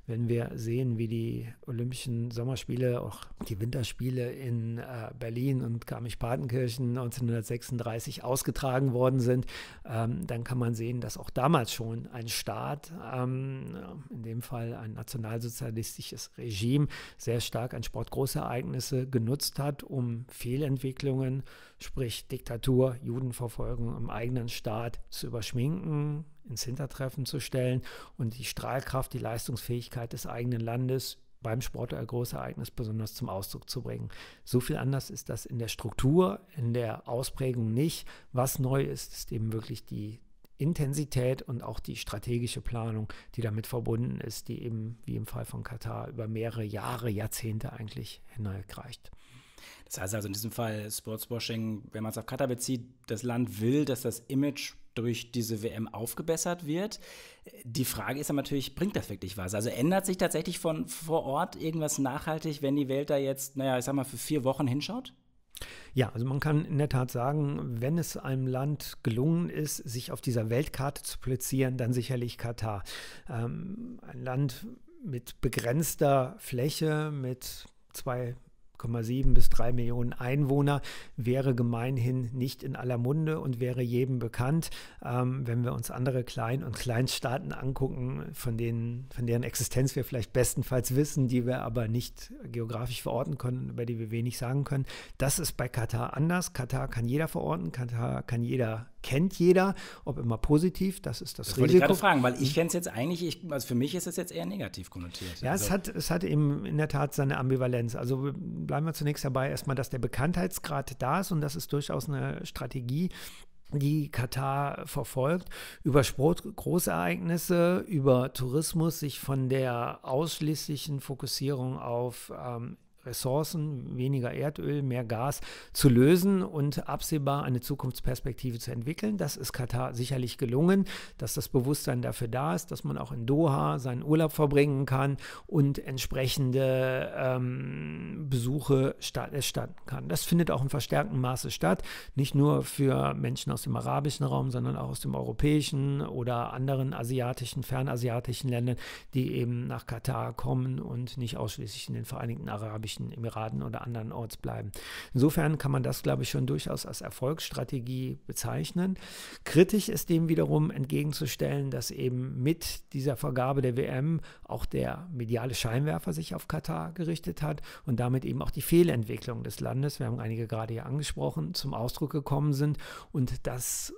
wenn wir sehen, wie die Olympischen Sommerspiele, auch die Winterspiele in äh, Berlin und Garmisch-Partenkirchen 1936 ausgetragen worden sind, ähm, dann kann man sehen, dass auch damals schon ein Staat, ähm, in dem Fall ein nationalsozialistisches Regime, sehr stark an Sportgroßereignisse genutzt hat, um Fehlentwicklungen äh, sprich Diktatur, Judenverfolgung im eigenen Staat zu überschminken, ins Hintertreffen zu stellen und die Strahlkraft, die Leistungsfähigkeit des eigenen Landes beim Sport oder Großereignis besonders zum Ausdruck zu bringen. So viel anders ist das in der Struktur, in der Ausprägung nicht. Was neu ist, ist eben wirklich die Intensität und auch die strategische Planung, die damit verbunden ist, die eben wie im Fall von Katar über mehrere Jahre, Jahrzehnte eigentlich hinreicht. Das heißt also in diesem Fall Sportswashing, wenn man es auf Katar bezieht, das Land will, dass das Image durch diese WM aufgebessert wird. Die Frage ist aber natürlich, bringt das wirklich was? Also ändert sich tatsächlich von vor Ort irgendwas nachhaltig, wenn die Welt da jetzt, naja, ich sag mal, für vier Wochen hinschaut? Ja, also man kann in der Tat sagen, wenn es einem Land gelungen ist, sich auf dieser Weltkarte zu platzieren, dann sicherlich Katar. Ähm, ein Land mit begrenzter Fläche, mit zwei 1,7 bis 3 Millionen Einwohner wäre gemeinhin nicht in aller Munde und wäre jedem bekannt. Ähm, wenn wir uns andere Klein- und Kleinststaaten angucken, von, denen, von deren Existenz wir vielleicht bestenfalls wissen, die wir aber nicht geografisch verorten können, über die wir wenig sagen können, das ist bei Katar anders. Katar kann jeder verorten, Katar kann jeder kennt jeder, ob immer positiv, das ist das, das Risiko. Wollte gerade fragen, weil ich mhm. kenne es jetzt eigentlich, ich, also für mich ist es jetzt eher negativ konnotiert. Ja, also. es, hat, es hat eben in der Tat seine Ambivalenz. Also bleiben wir zunächst dabei erstmal, dass der Bekanntheitsgrad da ist und das ist durchaus eine Strategie, die Katar verfolgt, über Sportgroßereignisse, über Tourismus, sich von der ausschließlichen Fokussierung auf ähm, Ressourcen, weniger Erdöl, mehr Gas zu lösen und absehbar eine Zukunftsperspektive zu entwickeln. Das ist Katar sicherlich gelungen, dass das Bewusstsein dafür da ist, dass man auch in Doha seinen Urlaub verbringen kann und entsprechende ähm, Besuche statt, erstatten kann. Das findet auch in verstärktem Maße statt, nicht nur für Menschen aus dem arabischen Raum, sondern auch aus dem europäischen oder anderen asiatischen, fernasiatischen Ländern, die eben nach Katar kommen und nicht ausschließlich in den Vereinigten Arabischen München, Emiraten oder anderen Orts bleiben. Insofern kann man das, glaube ich, schon durchaus als Erfolgsstrategie bezeichnen. Kritisch ist dem wiederum entgegenzustellen, dass eben mit dieser Vergabe der WM auch der mediale Scheinwerfer sich auf Katar gerichtet hat und damit eben auch die Fehlentwicklung des Landes, wir haben einige gerade hier angesprochen, zum Ausdruck gekommen sind und das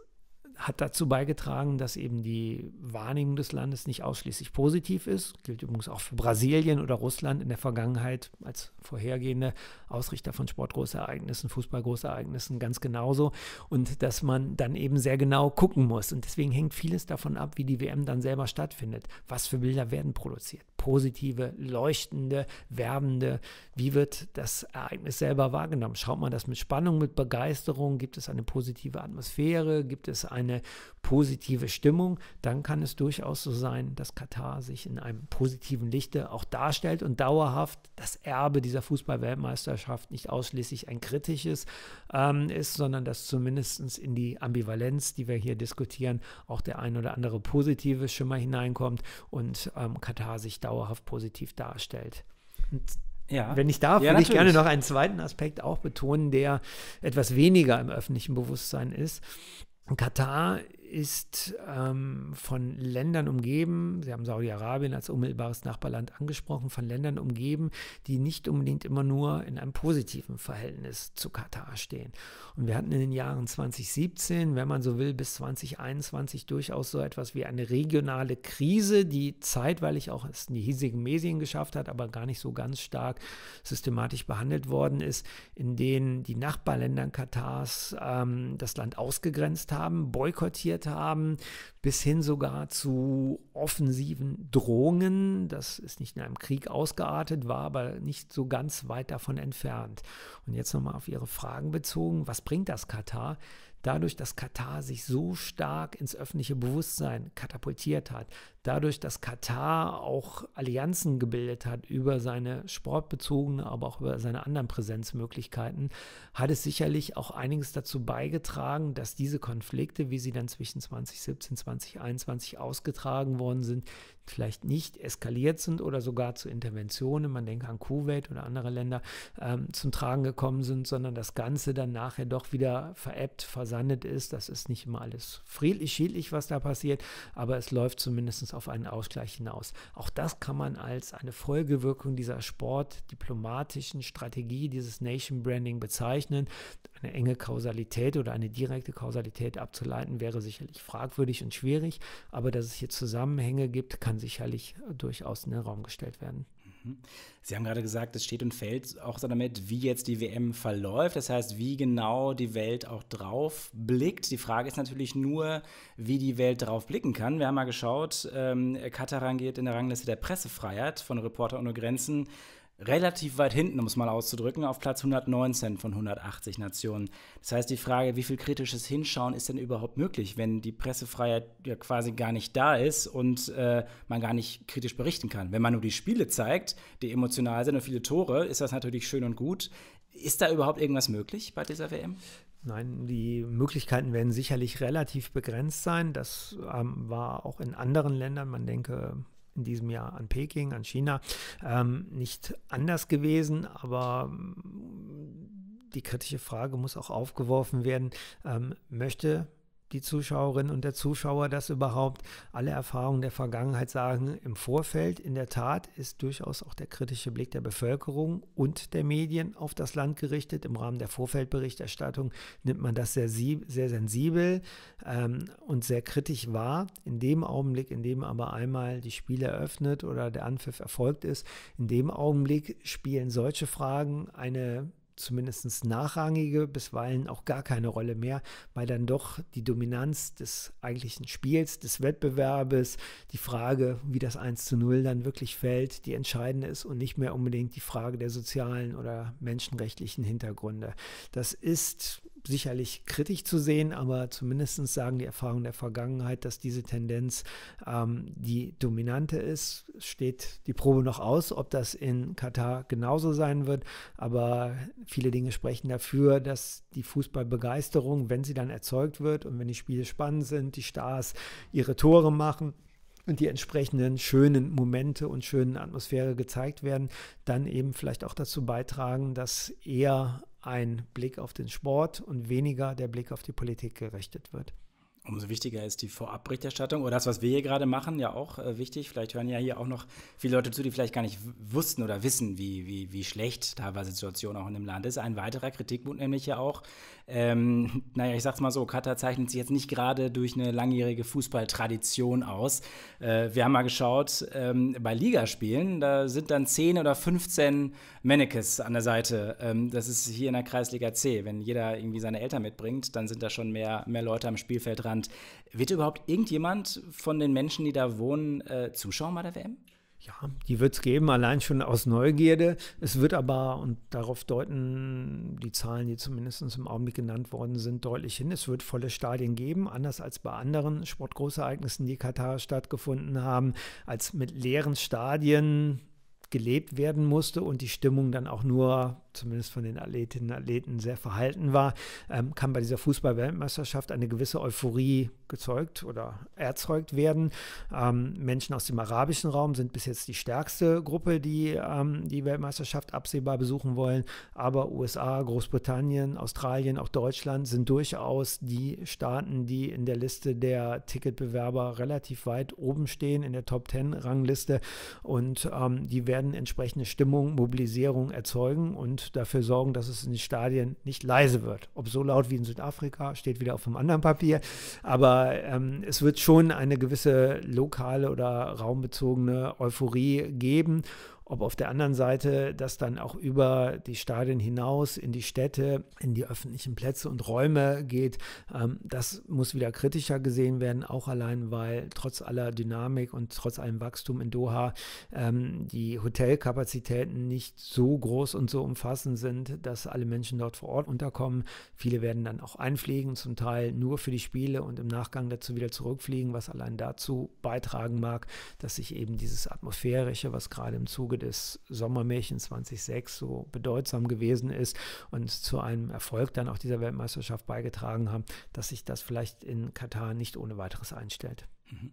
hat dazu beigetragen, dass eben die Wahrnehmung des Landes nicht ausschließlich positiv ist. Gilt übrigens auch für Brasilien oder Russland in der Vergangenheit als vorhergehende Ausrichter von Sportgroßereignissen, Fußballgroßereignissen ganz genauso. Und dass man dann eben sehr genau gucken muss. Und deswegen hängt vieles davon ab, wie die WM dann selber stattfindet. Was für Bilder werden produziert? Positive, leuchtende, werbende. Wie wird das Ereignis selber wahrgenommen? Schaut man das mit Spannung, mit Begeisterung? Gibt es eine positive Atmosphäre? Gibt es eine eine positive Stimmung, dann kann es durchaus so sein, dass Katar sich in einem positiven Lichte auch darstellt und dauerhaft das Erbe dieser Fußball-Weltmeisterschaft nicht ausschließlich ein kritisches ähm, ist, sondern dass zumindest in die Ambivalenz, die wir hier diskutieren, auch der ein oder andere positive Schimmer hineinkommt und ähm, Katar sich dauerhaft positiv darstellt. Und ja. Wenn ich darf, ja, würde ich gerne noch einen zweiten Aspekt auch betonen, der etwas weniger im öffentlichen Bewusstsein ist. Katar ist ähm, von Ländern umgeben, Sie haben Saudi-Arabien als unmittelbares Nachbarland angesprochen, von Ländern umgeben, die nicht unbedingt immer nur in einem positiven Verhältnis zu Katar stehen. Und wir hatten in den Jahren 2017, wenn man so will, bis 2021 durchaus so etwas wie eine regionale Krise, die zeitweilig auch es in die hiesigen Medien geschafft hat, aber gar nicht so ganz stark systematisch behandelt worden ist, in denen die Nachbarländer Katars ähm, das Land ausgegrenzt haben, boykottiert eskaliert haben, bis hin sogar zu offensiven Drohungen. Das ist nicht in einem Krieg ausgeartet, war aber nicht so ganz weit davon entfernt. Und jetzt nochmal auf Ihre Fragen bezogen, was bringt das Katar? dadurch, dass Katar sich so stark ins öffentliche Bewusstsein katapultiert hat, dadurch, dass Katar auch Allianzen gebildet hat über seine sportbezogene, aber auch über seine anderen Präsenzmöglichkeiten, hat es sicherlich auch einiges dazu beigetragen, dass diese Konflikte, wie sie dann zwischen 2017, 2021 ausgetragen worden sind, vielleicht nicht eskaliert sind oder sogar zu Interventionen, man denke an Kuwait oder andere Länder, ähm, zum Tragen gekommen sind, sondern das Ganze dann nachher doch wieder veräppt, versandet ist. Das ist nicht immer alles friedlich, schädlich, was da passiert, aber es läuft zumindest auf einen Ausgleich hinaus. Auch das kann man als eine Folgewirkung dieser sportdiplomatischen Strategie, dieses Nation Branding bezeichnen. Eine enge Kausalität oder eine direkte Kausalität abzuleiten, wäre sicherlich fragwürdig und schwierig, aber dass es hier Zusammenhänge gibt, kann kann sicherlich äh, durchaus in den Raum gestellt werden. Mhm. Sie haben gerade gesagt, es steht und fällt auch damit, wie jetzt die WM verläuft. Das heißt, wie genau die Welt auch drauf blickt. Die Frage ist natürlich nur, wie die Welt drauf blicken kann. Wir haben mal geschaut, ähm, Katar rangiert in der Rangliste der Pressefreiheit von Reporter ohne Grenzen relativ weit hinten, um es mal auszudrücken, auf Platz 119 von 180 Nationen. Das heißt, die Frage, wie viel kritisches Hinschauen ist denn überhaupt möglich, wenn die Pressefreiheit ja quasi gar nicht da ist und äh, man gar nicht kritisch berichten kann. Wenn man nur die Spiele zeigt, die emotional sind und viele Tore, ist das natürlich schön und gut. Ist da überhaupt irgendwas möglich bei dieser WM? Nein, die Möglichkeiten werden sicherlich relativ begrenzt sein. Das ähm, war auch in anderen Ländern. Man denke in diesem Jahr an Peking, an China. Ähm, nicht anders gewesen, aber ähm, die kritische Frage muss auch aufgeworfen werden, ähm, möchte die Zuschauerin und der Zuschauer das überhaupt? Alle Erfahrungen der Vergangenheit sagen im Vorfeld, in der Tat ist durchaus auch der kritische Blick der Bevölkerung und der Medien auf das Land gerichtet. Im Rahmen der Vorfeldberichterstattung nimmt man das sehr, sehr sensibel ähm, und sehr kritisch wahr. In dem Augenblick, in dem aber einmal die Spiele eröffnet oder der Anpfiff erfolgt ist, in dem Augenblick spielen solche Fragen eine zumindest nachrangige, bisweilen auch gar keine Rolle mehr, weil dann doch die Dominanz des eigentlichen Spiels, des Wettbewerbes, die Frage, wie das 1 zu 0 dann wirklich fällt, die entscheidende ist und nicht mehr unbedingt die Frage der sozialen oder menschenrechtlichen Hintergründe. Das ist sicherlich kritisch zu sehen, aber zumindest sagen die Erfahrungen der Vergangenheit, dass diese Tendenz ähm, die dominante ist. Steht die Probe noch aus, ob das in Katar genauso sein wird, aber viele Dinge sprechen dafür, dass die Fußballbegeisterung, wenn sie dann erzeugt wird und wenn die Spiele spannend sind, die Stars ihre Tore machen, und die entsprechenden schönen Momente und schönen Atmosphäre gezeigt werden, dann eben vielleicht auch dazu beitragen, dass eher ein Blick auf den Sport und weniger der Blick auf die Politik gerichtet wird. Umso wichtiger ist die Vorabberichterstattung oder das, was wir hier gerade machen, ja auch äh, wichtig. Vielleicht hören ja hier auch noch viele Leute zu, die vielleicht gar nicht wussten oder wissen, wie, wie, wie schlecht teilweise die Situation auch in dem Land ist. Ein weiterer Kritikpunkt nämlich ja auch, ähm, (laughs) naja, ich sag's mal so, Katar zeichnet sich jetzt nicht gerade durch eine langjährige Fußballtradition aus. Äh, wir haben mal geschaut, ähm, bei Ligaspielen, da sind dann 10 oder 15 Mannequins an der Seite. Ähm, das ist hier in der Kreisliga C. Wenn jeder irgendwie seine Eltern mitbringt, dann sind da schon mehr, mehr Leute am Spielfeldrand. Wird überhaupt irgendjemand von den Menschen, die da wohnen, äh, zuschauen bei der WM? Ja, die wird es geben, allein schon aus Neugierde. Es wird aber, und darauf deuten die Zahlen, die zumindest im Augenblick genannt worden sind, deutlich hin, es wird volle Stadien geben, anders als bei anderen Sportgroßereignissen, die Katar stattgefunden haben, als mit leeren Stadien gelebt werden musste und die Stimmung dann auch nur zumindest von den Athletinnen und Athleten sehr verhalten war, ähm, kann bei dieser Fußball-Weltmeisterschaft eine gewisse Euphorie gezeugt oder erzeugt werden. Ähm, Menschen aus dem arabischen Raum sind bis jetzt die stärkste Gruppe, die ähm, die Weltmeisterschaft absehbar besuchen wollen. Aber USA, Großbritannien, Australien, auch Deutschland sind durchaus die Staaten, die in der Liste der Ticketbewerber relativ weit oben stehen, in der Top 10 Rangliste. Und ähm, die werden entsprechende Stimmung, Mobilisierung erzeugen. Und dafür sorgen, dass es in den Stadien nicht leise wird. Ob so laut wie in Südafrika, steht wieder auf einem anderen Papier. Aber ähm, es wird schon eine gewisse lokale oder raumbezogene Euphorie geben ob auf der anderen Seite das dann auch über die Stadien hinaus in die Städte, in die öffentlichen Plätze und Räume geht, ähm, das muss wieder kritischer gesehen werden, auch allein, weil trotz aller Dynamik und trotz allem Wachstum in Doha ähm, die Hotelkapazitäten nicht so groß und so umfassend sind, dass alle Menschen dort vor Ort unterkommen. Viele werden dann auch einfliegen, zum Teil nur für die Spiele und im Nachgang dazu wieder zurückfliegen, was allein dazu beitragen mag, dass sich eben dieses Atmosphärische, was gerade im Zuge des Sommermärchen 2006 so bedeutsam gewesen ist und zu einem Erfolg dann auch dieser Weltmeisterschaft beigetragen haben, dass sich das vielleicht in Katar nicht ohne weiteres einstellt. Mhm.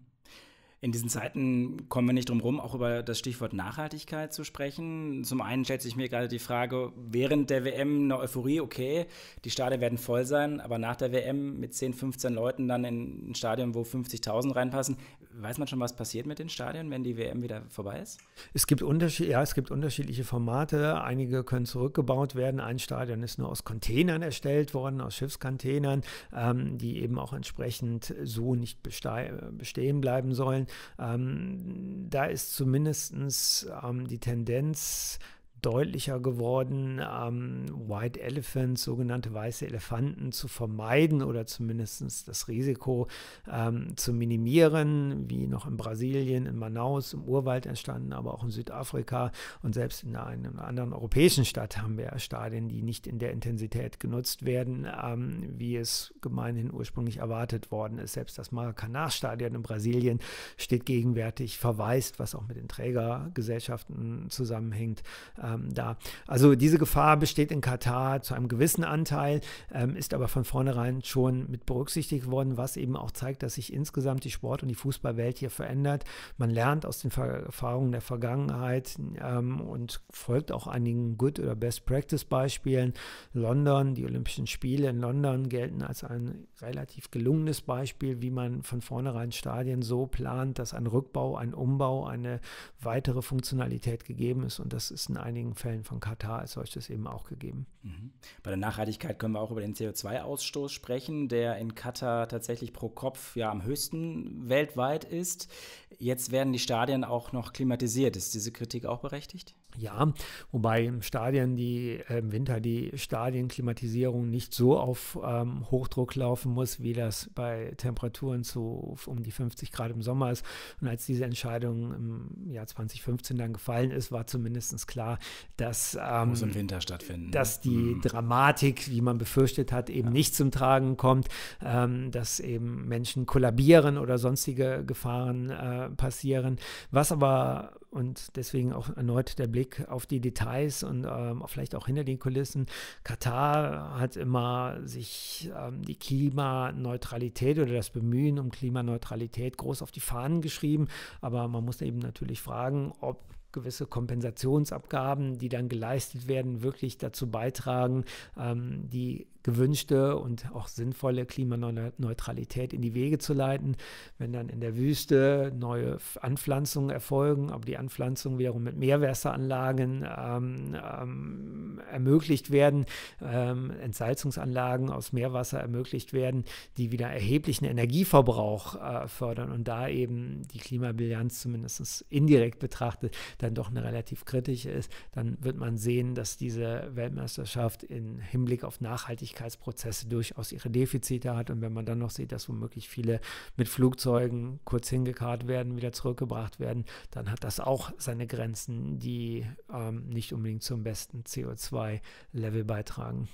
In diesen Zeiten kommen wir nicht drum herum, auch über das Stichwort Nachhaltigkeit zu sprechen. Zum einen schätze ich mir gerade die Frage, während der WM eine Euphorie, okay, die Stadien werden voll sein, aber nach der WM mit 10, 15 Leuten dann in ein Stadion, wo 50.000 reinpassen, Weiß man schon, was passiert mit den Stadien, wenn die WM wieder vorbei ist? Es gibt, Unterschied, ja, es gibt unterschiedliche Formate. Einige können zurückgebaut werden. Ein Stadion ist nur aus Containern erstellt worden, aus Schiffscontainern, ähm, die eben auch entsprechend so nicht bestehen bleiben sollen. Ähm, da ist zumindest ähm, die Tendenz, deutlicher geworden, ähm, White Elephants, sogenannte weiße Elefanten zu vermeiden oder zumindest das Risiko ähm, zu minimieren, wie noch in Brasilien, in Manaus, im Urwald entstanden, aber auch in Südafrika und selbst in einer, anderen europäischen Stadt haben wir Stadien, die nicht in der Intensität genutzt werden, ähm, wie es gemeinhin ursprünglich erwartet worden ist. Selbst das Maracanã-Stadion in Brasilien steht gegenwärtig verwaist, was auch mit den Trägergesellschaften zusammenhängt. Ähm, ähm, da. Also diese Gefahr besteht in Katar zu einem gewissen Anteil, ähm, ist aber von vornherein schon mit berücksichtigt worden, was eben auch zeigt, dass sich insgesamt die Sport- und die Fußballwelt hier verändert. Man lernt aus den Erfahrungen der Vergangenheit ähm, und folgt auch einigen Good- oder Best-Practice-Beispielen. London, die Olympischen Spiele in London gelten als ein relativ gelungenes Beispiel, wie man von vornherein Stadien so plant, dass ein Rückbau, ein Umbau, eine weitere Funktionalität gegeben ist. Und das ist in einigen einigen Fällen von Katar als solches eben auch gegeben. Mhm. Bei der Nachhaltigkeit können wir auch über den CO2-Ausstoß sprechen, der in Katar tatsächlich pro Kopf ja am höchsten weltweit ist. Jetzt werden die Stadien auch noch klimatisiert. Ist diese Kritik auch berechtigt? Ja, wobei Stadien, die äh, im Winter die Stadienklimatisierung nicht so auf ähm, Hochdruck laufen muss, wie das bei Temperaturen zu um die 50 Grad im Sommer ist. Und als diese Entscheidung im Jahr 2015 dann gefallen ist, war zumindest klar, dass, ähm, muss im Winter stattfinden. dass die mhm. Dramatik, wie man befürchtet hat, eben ja. nicht zum Tragen kommt, ähm, dass eben Menschen kollabieren oder sonstige Gefahren äh, passieren. Was aber und deswegen auch erneut der Blick auf die Details und ähm, vielleicht auch hinter den Kulissen. Katar hat immer sich ähm, die Klimaneutralität oder das Bemühen um Klimaneutralität groß auf die Fahnen geschrieben. Aber man muss eben natürlich fragen, ob gewisse Kompensationsabgaben, die dann geleistet werden, wirklich dazu beitragen, ähm, die gewünschte und auch sinnvolle Klimaneutralität in die Wege zu leiten. Wenn dann in der Wüste neue Anpflanzungen erfolgen, aber die Anpflanzungen wiederum mit Meerwasseranlagen ähm, ähm, ermöglicht werden, ähm, Entsalzungsanlagen aus Meerwasser ermöglicht werden, die wieder erheblichen Energieverbrauch äh, fördern und da eben die Klimabilanz zumindest indirekt betrachtet dann doch eine relativ kritische ist, dann wird man sehen, dass diese Weltmeisterschaft im Hinblick auf Nachhaltigkeit Geschäftigkeitsprozesse durchaus ihre Defizite hat. Und wenn man dann noch sieht, dass womöglich viele mit Flugzeugen kurz hingekarrt werden, wieder zurückgebracht werden, dann hat das auch seine Grenzen, die ähm, nicht unbedingt zum besten CO2-Level beitragen.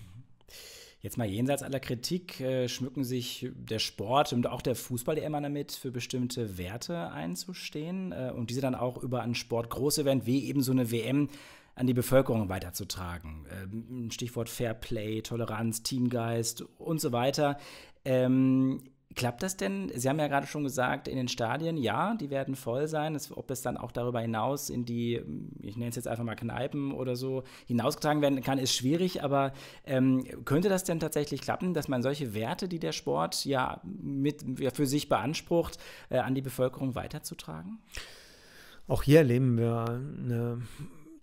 Jetzt mal jenseits aller Kritik äh, schmücken sich der Sport und auch der Fußball immer damit, für bestimmte Werte einzustehen äh, und diese dann auch über ein sportgroßes Event wie eben so eine WM an die Bevölkerung weiterzutragen. Ähm, Stichwort Fair Play, Toleranz, Teamgeist und so weiter. Ähm, klappt das denn? Sie haben ja gerade schon gesagt, in den Stadien, ja, die werden voll sein. Das, ob das dann auch darüber hinaus in die, ich nenne es jetzt einfach mal Kneipen oder so, hinausgetragen werden kann, ist schwierig. Aber ähm, könnte das denn tatsächlich klappen, dass man solche Werte, die der Sport ja, mit, ja für sich beansprucht, äh, an die Bevölkerung weiterzutragen? Auch hier erleben wir eine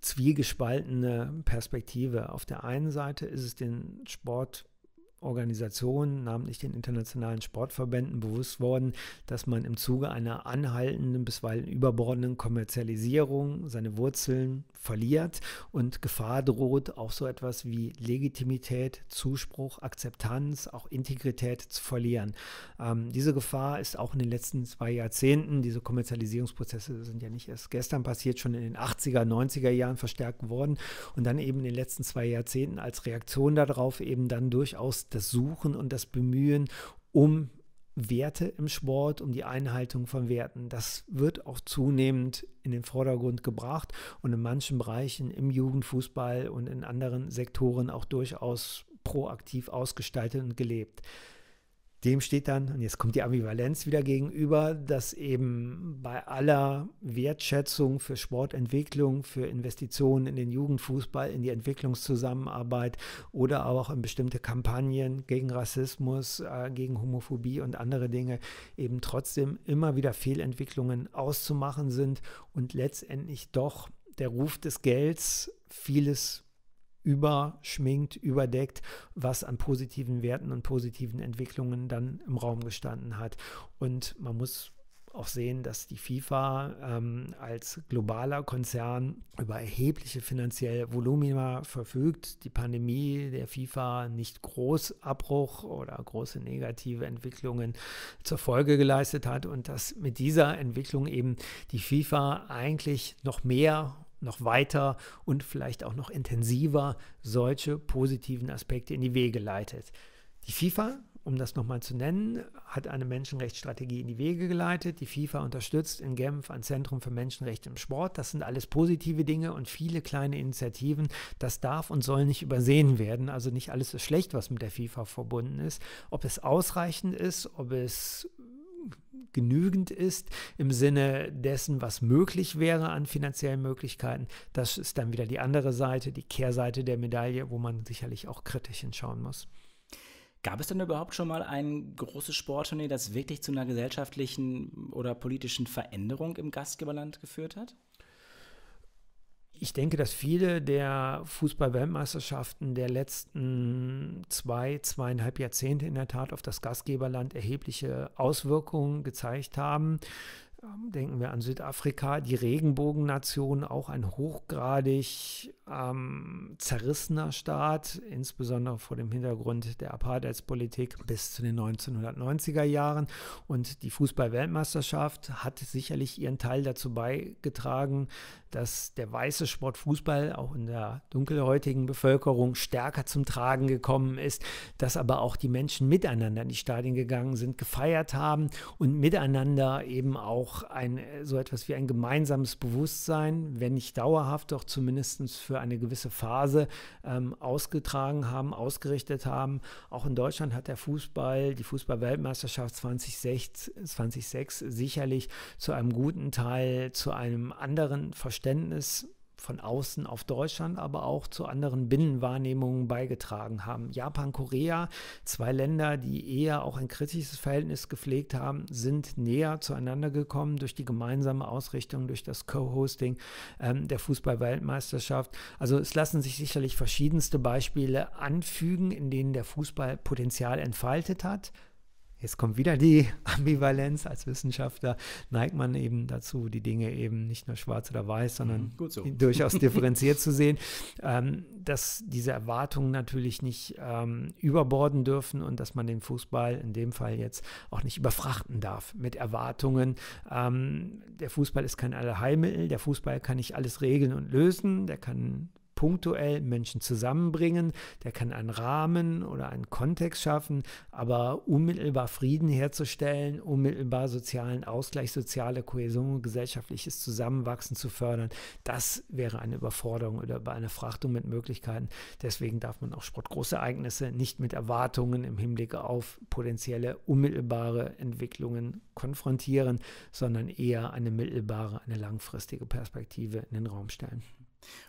zwiegespaltene Perspektive. Auf der einen Seite ist es den Sportorganisationen, namentlich den internationalen Sportverbänden, bewusst worden, dass man im Zuge einer anhaltenden, bisweilen überbordenden Kommerzialisierung seine Wurzeln verliert und Gefahr droht, auch so etwas wie Legitimität, Zuspruch, Akzeptanz, auch Integrität zu verlieren. Ähm, diese Gefahr ist auch in den letzten zwei Jahrzehnten, diese Kommerzialisierungsprozesse sind ja nicht erst gestern passiert, schon in den 80er, 90er Jahren verstärkt worden und dann eben in den letzten zwei Jahrzehnten als Reaktion darauf eben dann durchaus das Suchen und das Bemühen um Werte im Sport, um die Einhaltung von Werten. Das wird auch zunehmend in den Vordergrund gebracht und in manchen Bereichen im Jugendfußball und in anderen Sektoren auch durchaus proaktiv ausgestaltet und gelebt. Dem steht dann, und jetzt kommt die Ambivalenz wieder gegenüber, dass eben bei aller Wertschätzung für Sportentwicklung, für Investitionen in den Jugendfußball, in die Entwicklungszusammenarbeit oder auch in bestimmte Kampagnen gegen Rassismus, äh, gegen Homophobie und andere Dinge eben trotzdem immer wieder Fehlentwicklungen auszumachen sind und letztendlich doch der Ruf des Gelds vieles überschminkt, überdeckt, was an positiven Werten und positiven Entwicklungen dann im Raum gestanden hat. Und man muss auch sehen, dass die FIFA ähm, als globaler Konzern über erhebliche finanzielle Volumina verfügt. Die Pandemie der FIFA nicht groß Abbruch oder große negative Entwicklungen zur Folge geleistet hat und dass mit dieser Entwicklung eben die FIFA eigentlich noch mehr noch weiter und vielleicht auch noch intensiver solche positiven Aspekte in die Wege leitet. Die FIFA, um das nochmal zu nennen, hat eine Menschenrechtsstrategie in die Wege geleitet. Die FIFA unterstützt in Genf ein Zentrum für Menschenrechte im Sport. Das sind alles positive Dinge und viele kleine Initiativen. Das darf und soll nicht übersehen werden. Also nicht alles ist schlecht, was mit der FIFA verbunden ist. Ob es ausreichend ist, ob es genügend ist im Sinne dessen, was möglich wäre an finanziellen Möglichkeiten. Das ist dann wieder die andere Seite, die Kehrseite der Medaille, wo man sicherlich auch kritisch hinschauen muss. Gab es denn überhaupt schon mal ein großes Sportturnier, das wirklich zu einer gesellschaftlichen oder politischen Veränderung im Gastgeberland geführt hat? ich denke, dass viele der Fußball-Weltmeisterschaften der letzten zwei, zweieinhalb Jahrzehnte in der Tat auf das Gastgeberland erhebliche Auswirkungen gezeigt haben. Ähm, denken wir an Südafrika, die Regenbogennation, auch ein hochgradig ähm, zerrissener Staat, insbesondere vor dem Hintergrund der Apartheidspolitik bis zu den 1990er Jahren. Und die Fußball-Weltmeisterschaft hat sicherlich ihren Teil dazu beigetragen, dass der weiße Sport Fußball auch in der dunkelhäutigen Bevölkerung stärker zum Tragen gekommen ist, dass aber auch die Menschen miteinander in die Stadien gegangen sind, gefeiert haben und miteinander eben auch auch ein, äh, so etwas wie ein gemeinsames Bewusstsein, wenn nicht dauerhaft, doch zumindest für eine gewisse Phase ähm, ausgetragen haben, ausgerichtet haben. Auch in Deutschland hat der Fußball, die Fußballweltmeisterschaft weltmeisterschaft 2006, 2006 sicherlich zu einem guten Teil, zu einem anderen Verständnis von außen auf Deutschland, aber auch zu anderen Binnenwahrnehmungen beigetragen haben. Japan, Korea, zwei Länder, die eher auch ein kritisches Verhältnis gepflegt haben, sind näher zueinander gekommen durch die gemeinsame Ausrichtung, durch das Co-Hosting ähm, der Fußball-Weltmeisterschaft. Also es lassen sich sicherlich verschiedenste Beispiele anfügen, in denen der Fußball Potenzial entfaltet hat. Jetzt kommt wieder die (laughs) Ambivalenz. Als Wissenschaftler neigt man eben dazu, die Dinge eben nicht nur schwarz oder weiß, sondern mhm, so. (laughs) durchaus (laughs) differenziert zu sehen, ähm, dass diese Erwartungen natürlich nicht ähm, überborden dürfen und dass man den Fußball in dem Fall jetzt auch nicht überfrachten darf mit Erwartungen. Ähm, der Fußball ist kein Allheilmittel. der Fußball kann nicht alles regeln und lösen, der kann punktuell Menschen zusammenbringen, der kann einen Rahmen oder einen Kontext schaffen, aber unmittelbar Frieden herzustellen, unmittelbar sozialen Ausgleich, soziale Kohäsion, gesellschaftliches Zusammenwachsen zu fördern, das wäre eine Überforderung oder eine Frachtung mit Möglichkeiten. Deswegen darf man auch Sportgroßereignisse nicht mit Erwartungen im Hinblick auf potenzielle unmittelbare Entwicklungen konfrontieren, sondern eher eine mittelbare, eine langfristige Perspektive in den Raum stellen.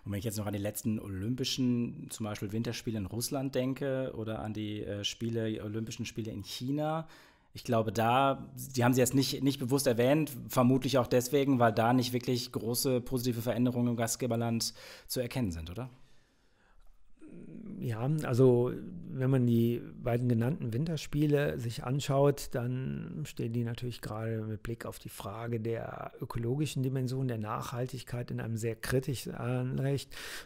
Und wenn ich jetzt noch an die letzten Olympischen, zum Beispiel Winterspiele in Russland denke oder an die äh, Spiele, Olympischen Spiele in China, ich glaube, da, die haben sie jetzt nicht, nicht bewusst erwähnt, vermutlich auch deswegen, weil da nicht wirklich große positive Veränderungen im Gastgeberland zu erkennen sind, oder? Ja, also wenn man die beiden genannten Winterspiele sich anschaut, dann stehen die natürlich gerade mit Blick auf die Frage der ökologischen Dimension, der Nachhaltigkeit in einem sehr kritischen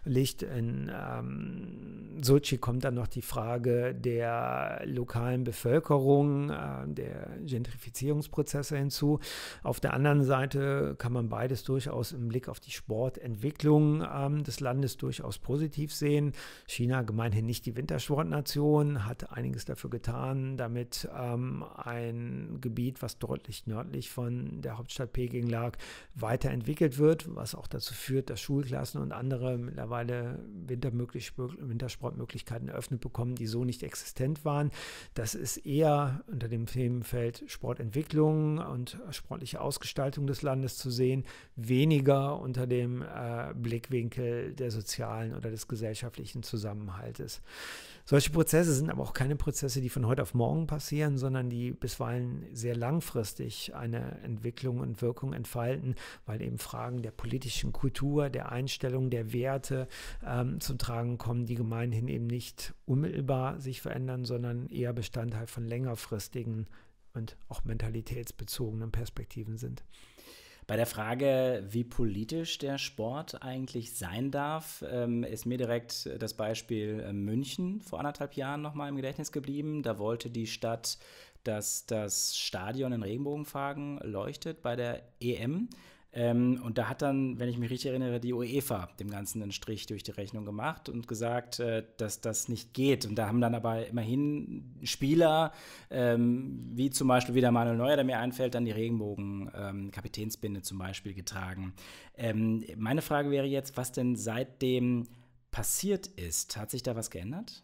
Licht. In ähm, Sochi kommt dann noch die Frage der lokalen Bevölkerung, äh, der Gentrifizierungsprozesse hinzu. Auf der anderen Seite kann man beides durchaus im Blick auf die Sportentwicklung äh, des Landes durchaus positiv sehen. China gemeinhin nicht die Wintersportnation, hat eine einiges dafür getan, damit ähm, ein Gebiet, was deutlich nördlich von der Hauptstadt Peking lag, weiterentwickelt wird, was auch dazu führt, dass Schulklassen und andere mittlerweile Wintermöglich Wintersportmöglichkeiten eröffnet bekommen, die so nicht existent waren. Das ist eher unter dem Themenfeld Sportentwicklung und sportliche Ausgestaltung des Landes zu sehen, weniger unter dem äh, Blickwinkel der sozialen oder des gesellschaftlichen Zusammenhaltes. Solche Prozesse sind aber auch keine Prozesse, die von heute auf morgen passieren, sondern die bisweilen sehr langfristig eine Entwicklung und Wirkung entfalten, weil eben Fragen der politischen Kultur, der Einstellung, der Werte ähm, zum Tragen kommen, die gemeinhin eben nicht unmittelbar sich verändern, sondern eher Bestandteil von längerfristigen und auch mentalitätsbezogenen Perspektiven sind. Bei der Frage, wie politisch der Sport eigentlich sein darf, ähm, ist mir direkt das Beispiel äh, München vor anderthalb Jahren nochmal im Gedächtnis geblieben. Da wollte die Stadt dass das Stadion in Regenbogenfarben leuchtet bei der EM. Ähm, und da hat dann, wenn ich mich richtig erinnere, die UEFA dem Ganzen einen Strich durch die Rechnung gemacht und gesagt, äh, dass das nicht geht. Und da haben dann aber immerhin Spieler, ähm, wie zum Beispiel wieder Manuel Neuer, der mir einfällt, dann die Regenbogen-Kapitänsbinde ähm, zum Beispiel getragen. Ähm, meine Frage wäre jetzt, was denn seitdem passiert ist. Hat sich da was geändert?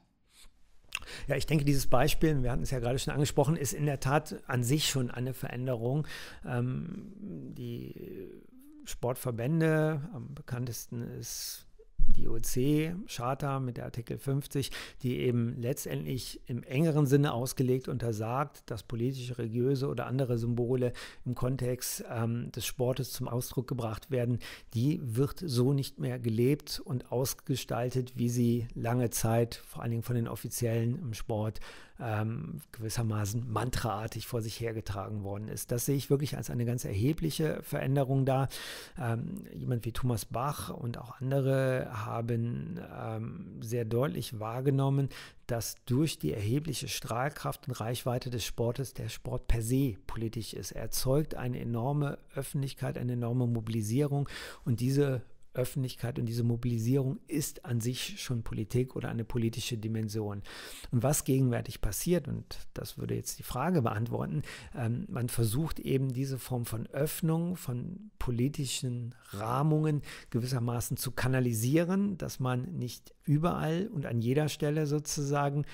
Ja, ich denke, dieses Beispiel, wir hatten es ja gerade schon angesprochen, ist in der Tat an sich schon eine Veränderung. Ähm, die Sportverbände, am bekanntesten ist die OC-Charta mit der Artikel 50, die eben letztendlich im engeren Sinne ausgelegt untersagt, dass politische, religiöse oder andere Symbole im Kontext ähm, des Sportes zum Ausdruck gebracht werden, die wird so nicht mehr gelebt und ausgestaltet, wie sie lange Zeit vor allen Dingen von den Offiziellen im Sport ähm, gewissermaßen mantraartig vor sich hergetragen worden ist. Das sehe ich wirklich als eine ganz erhebliche Veränderung da. Ähm, jemand wie Thomas Bach und auch andere haben ähm, sehr deutlich wahrgenommen, dass durch die erhebliche Strahlkraft und Reichweite des Sportes der Sport per se politisch ist. Er erzeugt eine enorme Öffentlichkeit, eine enorme Mobilisierung und diese Öffentlichkeit und diese Mobilisierung ist an sich schon Politik oder eine politische Dimension. Und was gegenwärtig passiert, und das würde jetzt die Frage beantworten, ähm, man versucht eben diese Form von Öffnung, von politischen Rahmungen gewissermaßen zu kanalisieren, dass man nicht überall und an jeder Stelle sozusagen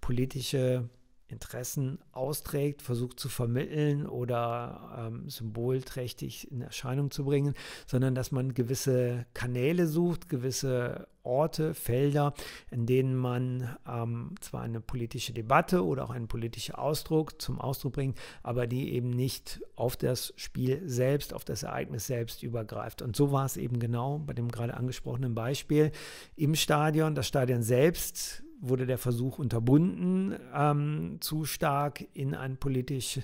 politische Interessen austrägt, versucht zu vermitteln oder ähm, symbolträchtig in Erscheinung zu bringen, sondern dass man gewisse Kanäle sucht, gewisse Orte, Felder, in denen man ähm, zwar eine politische Debatte oder auch einen politischen Ausdruck zum Ausdruck bringt, aber die eben nicht auf das Spiel selbst, auf das Ereignis selbst übergreift. Und so war es eben genau bei dem gerade angesprochenen Beispiel im Stadion. Das Stadion selbst wurde der Versuch unterbunden, ähm, zu stark in ein politisch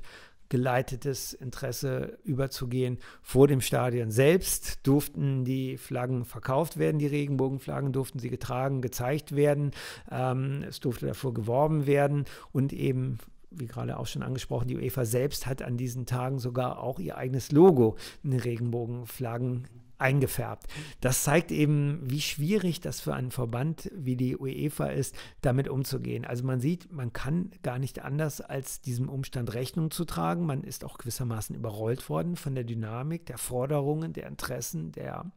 geleitetes Interesse überzugehen. Vor dem Stadion selbst durften die Flaggen verkauft werden, die Regenbogenflaggen durften sie getragen, gezeigt werden. Ähm, es durfte davor geworben werden und eben wie gerade auch schon angesprochen, die UEFA selbst hat an diesen Tagen sogar auch ihr eigenes Logo in Regenbogenflaggen eingefärbt. Das zeigt eben, wie schwierig das für einen Verband wie die UEFA ist, damit umzugehen. Also man sieht, man kann gar nicht anders, als diesem Umstand Rechnung zu tragen. Man ist auch gewissermaßen überrollt worden von der Dynamik, der Forderungen, der Interessen, der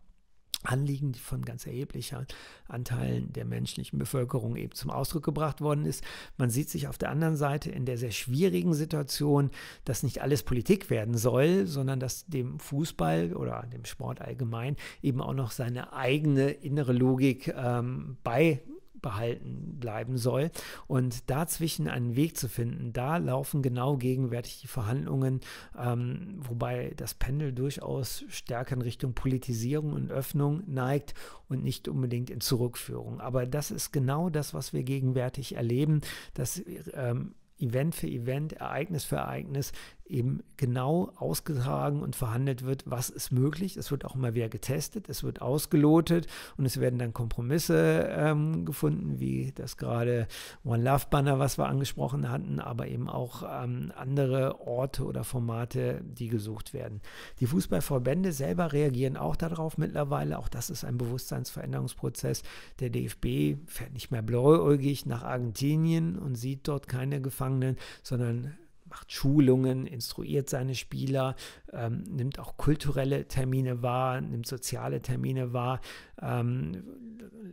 Anliegen von ganz erheblichen Anteilen der menschlichen Bevölkerung eben zum Ausdruck gebracht worden ist. Man sieht sich auf der anderen Seite in der sehr schwierigen Situation, dass nicht alles Politik werden soll, sondern dass dem Fußball oder dem Sport allgemein eben auch noch seine eigene innere Logik ähm, bei behalten bleiben soll. Und dazwischen einen Weg zu finden, da laufen genau gegenwärtig die Verhandlungen, ähm, wobei das Pendel durchaus stärker in Richtung Politisierung und Öffnung neigt und nicht unbedingt in Zurückführung. Aber das ist genau das, was wir gegenwärtig erleben, dass ähm, Event für Event, Ereignis für Ereignis eben genau ausgetragen und verhandelt wird, was ist möglich. Es wird auch immer wieder getestet, es wird ausgelotet und es werden dann Kompromisse ähm, gefunden, wie das gerade One Love Banner, was wir angesprochen hatten, aber eben auch ähm, andere Orte oder Formate, die gesucht werden. Die Fußballverbände selber reagieren auch darauf mittlerweile. Auch das ist ein Bewusstseinsveränderungsprozess. Der DFB fährt nicht mehr blauäugig nach Argentinien und sieht dort keine Gefangenen, sondern macht Schulungen, instruiert seine Spieler, ähm, nimmt auch kulturelle Termine wahr, nimmt soziale Termine wahr, ähm,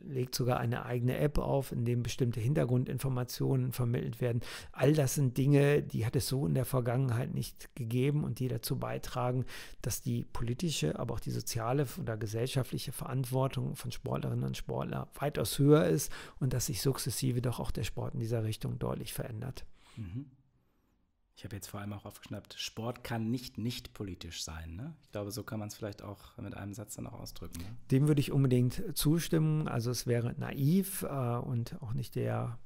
legt sogar eine eigene App auf, in dem bestimmte Hintergrundinformationen vermittelt werden. All das sind Dinge, die hat es so in der Vergangenheit nicht gegeben und die dazu beitragen, dass die politische, aber auch die soziale oder gesellschaftliche Verantwortung von Sportlerinnen und Sportlern weitaus höher ist und dass sich sukzessive doch auch der Sport in dieser Richtung deutlich verändert. Mhm. Ich habe jetzt vor allem auch aufgeschnappt, Sport kann nicht nicht politisch sein. Ne? Ich glaube, so kann man es vielleicht auch mit einem Satz dann auch ausdrücken. Ne? Dem würde ich unbedingt zustimmen. Also es wäre naiv äh, und auch nicht der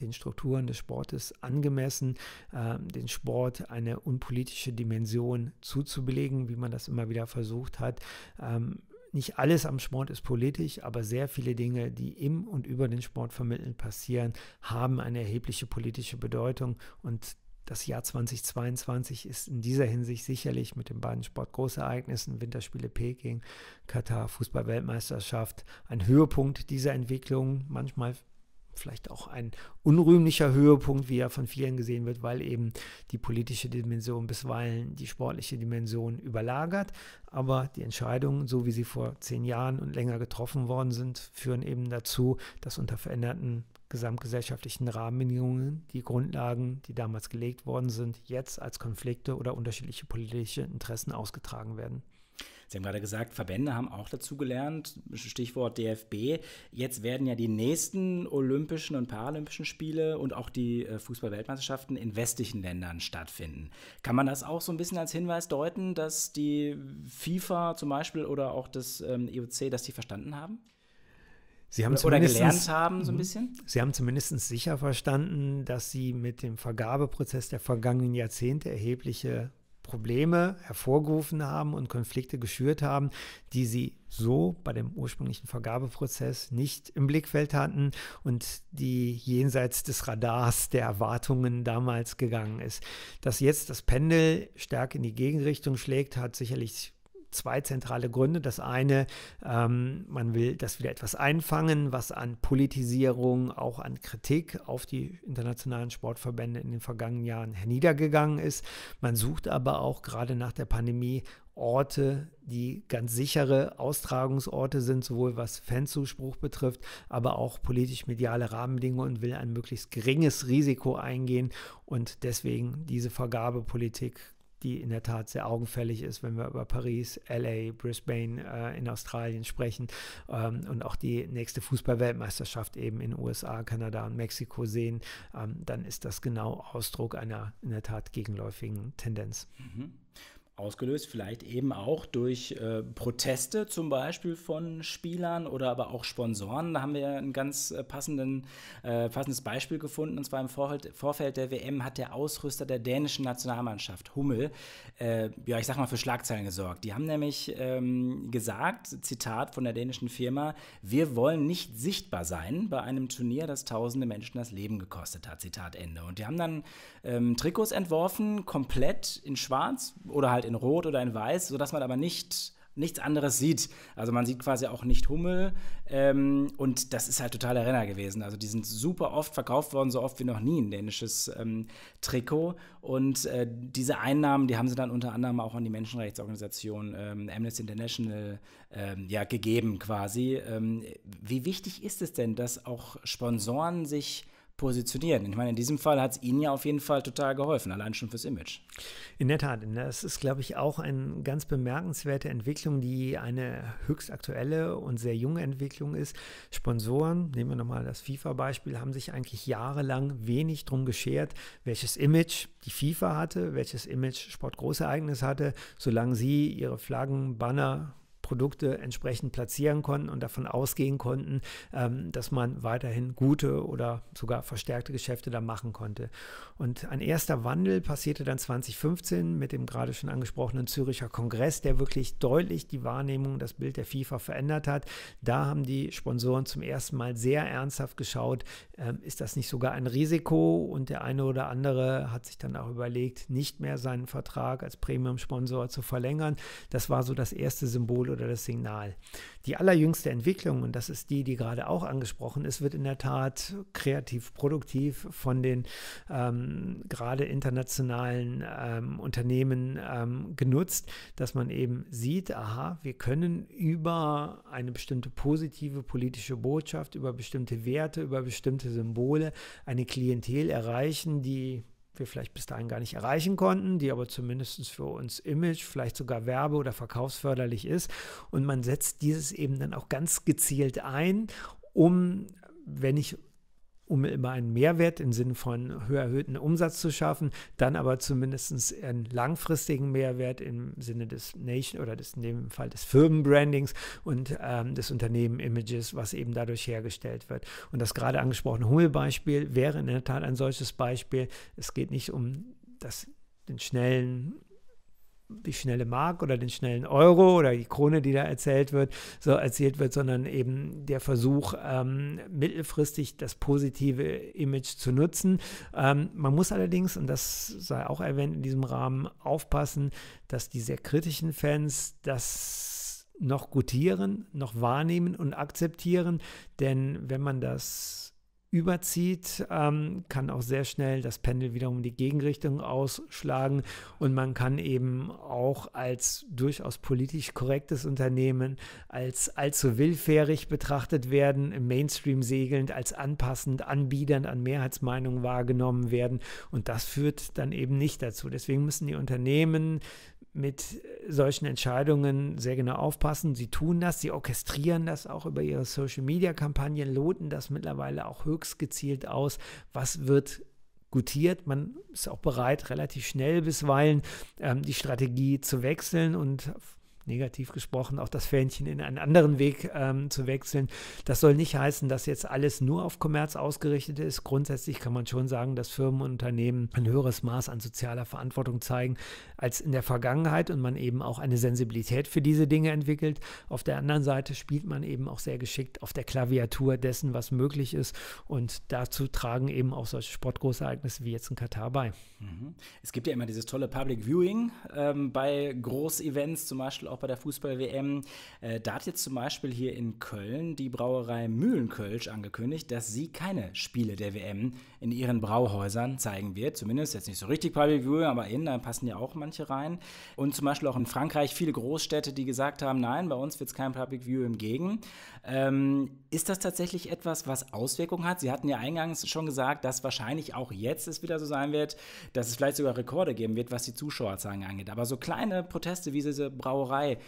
den Strukturen des Sportes angemessen, äh, den Sport eine unpolitische Dimension zuzubelegen, wie man das immer wieder versucht hat. Ähm, nicht alles am Sport ist politisch, aber sehr viele Dinge, die im und über den Sport vermittelt passieren, haben eine erhebliche politische Bedeutung und das Jahr 2022 ist in dieser Hinsicht sicherlich mit den beiden Sportgroßereignissen, Winterspiele Peking, Katar, Fußball-Weltmeisterschaft, ein Höhepunkt dieser Entwicklung. Manchmal vielleicht auch ein unrühmlicher Höhepunkt, wie er von vielen gesehen wird, weil eben die politische Dimension bisweilen die sportliche Dimension überlagert. Aber die Entscheidungen, so wie sie vor zehn Jahren und länger getroffen worden sind, führen eben dazu, dass unter veränderten gesamtgesellschaftlichen Rahmenbedingungen, die Grundlagen, die damals gelegt worden sind, jetzt als Konflikte oder unterschiedliche politische Interessen ausgetragen werden. Sie haben gerade gesagt, Verbände haben auch dazugelernt, Stichwort DFB. Jetzt werden ja die nächsten Olympischen und Paralympischen Spiele und auch die äh, Fußball-Weltmeisterschaften in westlichen Ländern stattfinden. Kann man das auch so ein bisschen als Hinweis deuten, dass die FIFA zum Beispiel oder auch das IOC, ähm, e dass die verstanden haben? Sie haben oder gelernt haben, so ein mhm. bisschen? Sie haben zumindest sicher verstanden, dass Sie mit dem Vergabeprozess der vergangenen Jahrzehnte erhebliche Probleme hervorgerufen haben und Konflikte geschürt haben, die Sie so bei dem ursprünglichen Vergabeprozess nicht im Blickfeld hatten und die jenseits des Radars der Erwartungen damals gegangen ist. Dass jetzt das Pendel stark in die Gegenrichtung schlägt, hat sicherlich zwei zentrale Gründe. Das eine, ähm, man will, das wieder etwas einfangen, was an Politisierung, auch an Kritik auf die internationalen Sportverbände in den vergangenen Jahren herniedergegangen ist. Man sucht aber auch gerade nach der Pandemie Orte, die ganz sichere Austragungsorte sind, sowohl was Fanzuspruch betrifft, aber auch politisch-mediale Rahmenbedingungen und will ein möglichst geringes Risiko eingehen und deswegen diese Vergabepolitik die in der Tat sehr augenfällig ist, wenn wir über Paris, LA, Brisbane äh, in Australien sprechen ähm, und auch die nächste Fußballweltmeisterschaft eben in USA, Kanada und Mexiko sehen, ähm, dann ist das genau Ausdruck einer in der Tat gegenläufigen Tendenz. Mhm. Ausgelöst vielleicht eben auch durch äh, Proteste zum Beispiel von Spielern oder aber auch Sponsoren. Da haben wir ein ganz äh, passenden, äh, passendes Beispiel gefunden. Und zwar im Vorfeld, Vorfeld, der WM hat der Ausrüster der dänischen Nationalmannschaft, Hummel, äh, ja, ich sag mal für Schlagzeilen gesorgt. Die haben nämlich ähm, gesagt, Zitat von der dänischen Firma, wir wollen nicht sichtbar sein bei einem Turnier, das tausende Menschen das Leben gekostet hat. Zitat Ende. Und die haben dann ähm, Trikots entworfen, komplett in schwarz oder halt in Rot oder in Weiß, sodass man aber nicht nichts anderes sieht. Also man sieht quasi auch nicht Hummel ähm, und das ist halt totaler Renner gewesen. Also die sind super oft verkauft worden, so oft wie noch nie ein dänisches ähm, Trikot und äh, diese Einnahmen, die haben sie dann unter anderem auch an die Menschenrechtsorganisation ähm, Amnesty International ähm, ja, gegeben quasi. Ähm, wie wichtig ist es denn, dass auch Sponsoren sich positionieren. Ich meine, in diesem Fall hat es Ihnen ja auf jeden Fall total geholfen, allein schon fürs Image. In der Tat, das ist, glaube ich, auch eine ganz bemerkenswerte Entwicklung, die eine höchst aktuelle und sehr junge Entwicklung ist. Sponsoren, nehmen wir nochmal das FIFA-Beispiel, haben sich eigentlich jahrelang wenig drum geschert, welches Image die FIFA hatte, welches Image Sportgroßereignis hatte, solange sie ihre Flaggen, Banner, Produkte entsprechend platzieren konnten und davon ausgehen konnten, ähm, dass man weiterhin gute oder sogar verstärkte Geschäfte da machen konnte. Und ein erster Wandel passierte dann 2015 mit dem gerade schon angesprochenen Züricher Kongress, der wirklich deutlich die Wahrnehmung, das Bild der FIFA verändert hat. Da haben die Sponsoren zum ersten Mal sehr ernsthaft geschaut, ähm, ist das nicht sogar ein Risiko? Und der eine oder andere hat sich dann auch überlegt, nicht mehr seinen Vertrag als Premium-Sponsor zu verlängern. Das war so das erste Symbol oder das Signal. Die allerjüngste Entwicklung, und das ist die, die gerade auch angesprochen ist, wird in der Tat kreativ, produktiv von den ähm, gerade internationalen ähm, Unternehmen ähm, genutzt, dass man eben sieht, aha, wir können über eine bestimmte positive politische Botschaft, über bestimmte Werte, über bestimmte Symbole eine Klientel erreichen, die wir vielleicht bis dahin gar nicht erreichen konnten, die aber zumindest für uns Image, vielleicht sogar werbe- oder verkaufsförderlich ist. Und man setzt dieses eben dann auch ganz gezielt ein, um, wenn ich um immer einen Mehrwert im Sinne von höher erhöhten Umsatz zu schaffen, dann aber zumindest einen langfristigen Mehrwert im Sinne des Nation oder des, in dem Fall des Firmenbrandings und ähm, des Unternehmen-Images, was eben dadurch hergestellt wird. Und das gerade angesprochene Hummelbeispiel wäre in der Tat ein solches Beispiel. Es geht nicht um das den schnellen die schnelle Mark oder den schnellen Euro oder die Krone, die da erzählt wird, so erzählt wird, sondern eben der Versuch, ähm, mittelfristig das positive Image zu nutzen. Ähm, man muss allerdings, und das sei auch erwähnt in diesem Rahmen, aufpassen, dass die sehr kritischen Fans das noch gutieren, noch wahrnehmen und akzeptieren, denn wenn man das überzieht, ähm, kann auch sehr schnell das Pendel wiederum in die Gegenrichtung ausschlagen und man kann eben auch als durchaus politisch korrektes Unternehmen als allzu willfährig betrachtet werden, im Mainstream segelnd, als anpassend, anbiedernd an Mehrheitsmeinungen wahrgenommen werden und das führt dann eben nicht dazu. Deswegen müssen die Unternehmen mit solchen Entscheidungen sehr genau aufpassen. Sie tun das, sie orchestrieren das auch über ihre Social-Media-Kampagnen, loten das mittlerweile auch höchst gezielt aus, was wird gutiert. Man ist auch bereit, relativ schnell bisweilen ähm, die Strategie zu wechseln und negativ gesprochen, auch das Fähnchen in einen anderen Weg ähm, zu wechseln. Das soll nicht heißen, dass jetzt alles nur auf Kommerz ausgerichtet ist. Grundsätzlich kann man schon sagen, dass Firmen und Unternehmen ein höheres Maß an sozialer Verantwortung zeigen als in der Vergangenheit und man eben auch eine Sensibilität für diese Dinge entwickelt. Auf der anderen Seite spielt man eben auch sehr geschickt auf der Klaviatur dessen, was möglich ist. Und dazu tragen eben auch solche Sportgroßereignisse wie jetzt in Katar bei. Mhm. Es gibt ja immer dieses tolle Public Viewing ähm, bei Großevents, zum Beispiel auch auch bei der Fußball-WM. Äh, da hat jetzt zum Beispiel hier in Köln die Brauerei Mühlenkölsch angekündigt, dass sie keine Spiele der WM in ihren Brauhäusern zeigen wird. Zumindest jetzt nicht so richtig Public Viewing, aber innen, da passen ja auch manche rein. Und zum Beispiel auch in Frankreich viele Großstädte, die gesagt haben, nein, bei uns wird es kein Public View im ähm, ist das tatsächlich etwas, was Auswirkungen hat? Sie hatten ja eingangs schon gesagt, dass wahrscheinlich auch jetzt es wieder so sein wird, dass es vielleicht sogar Rekorde geben wird, was die Zuschauerzahlen angeht. Aber so kleine Proteste wie diese Brauerei,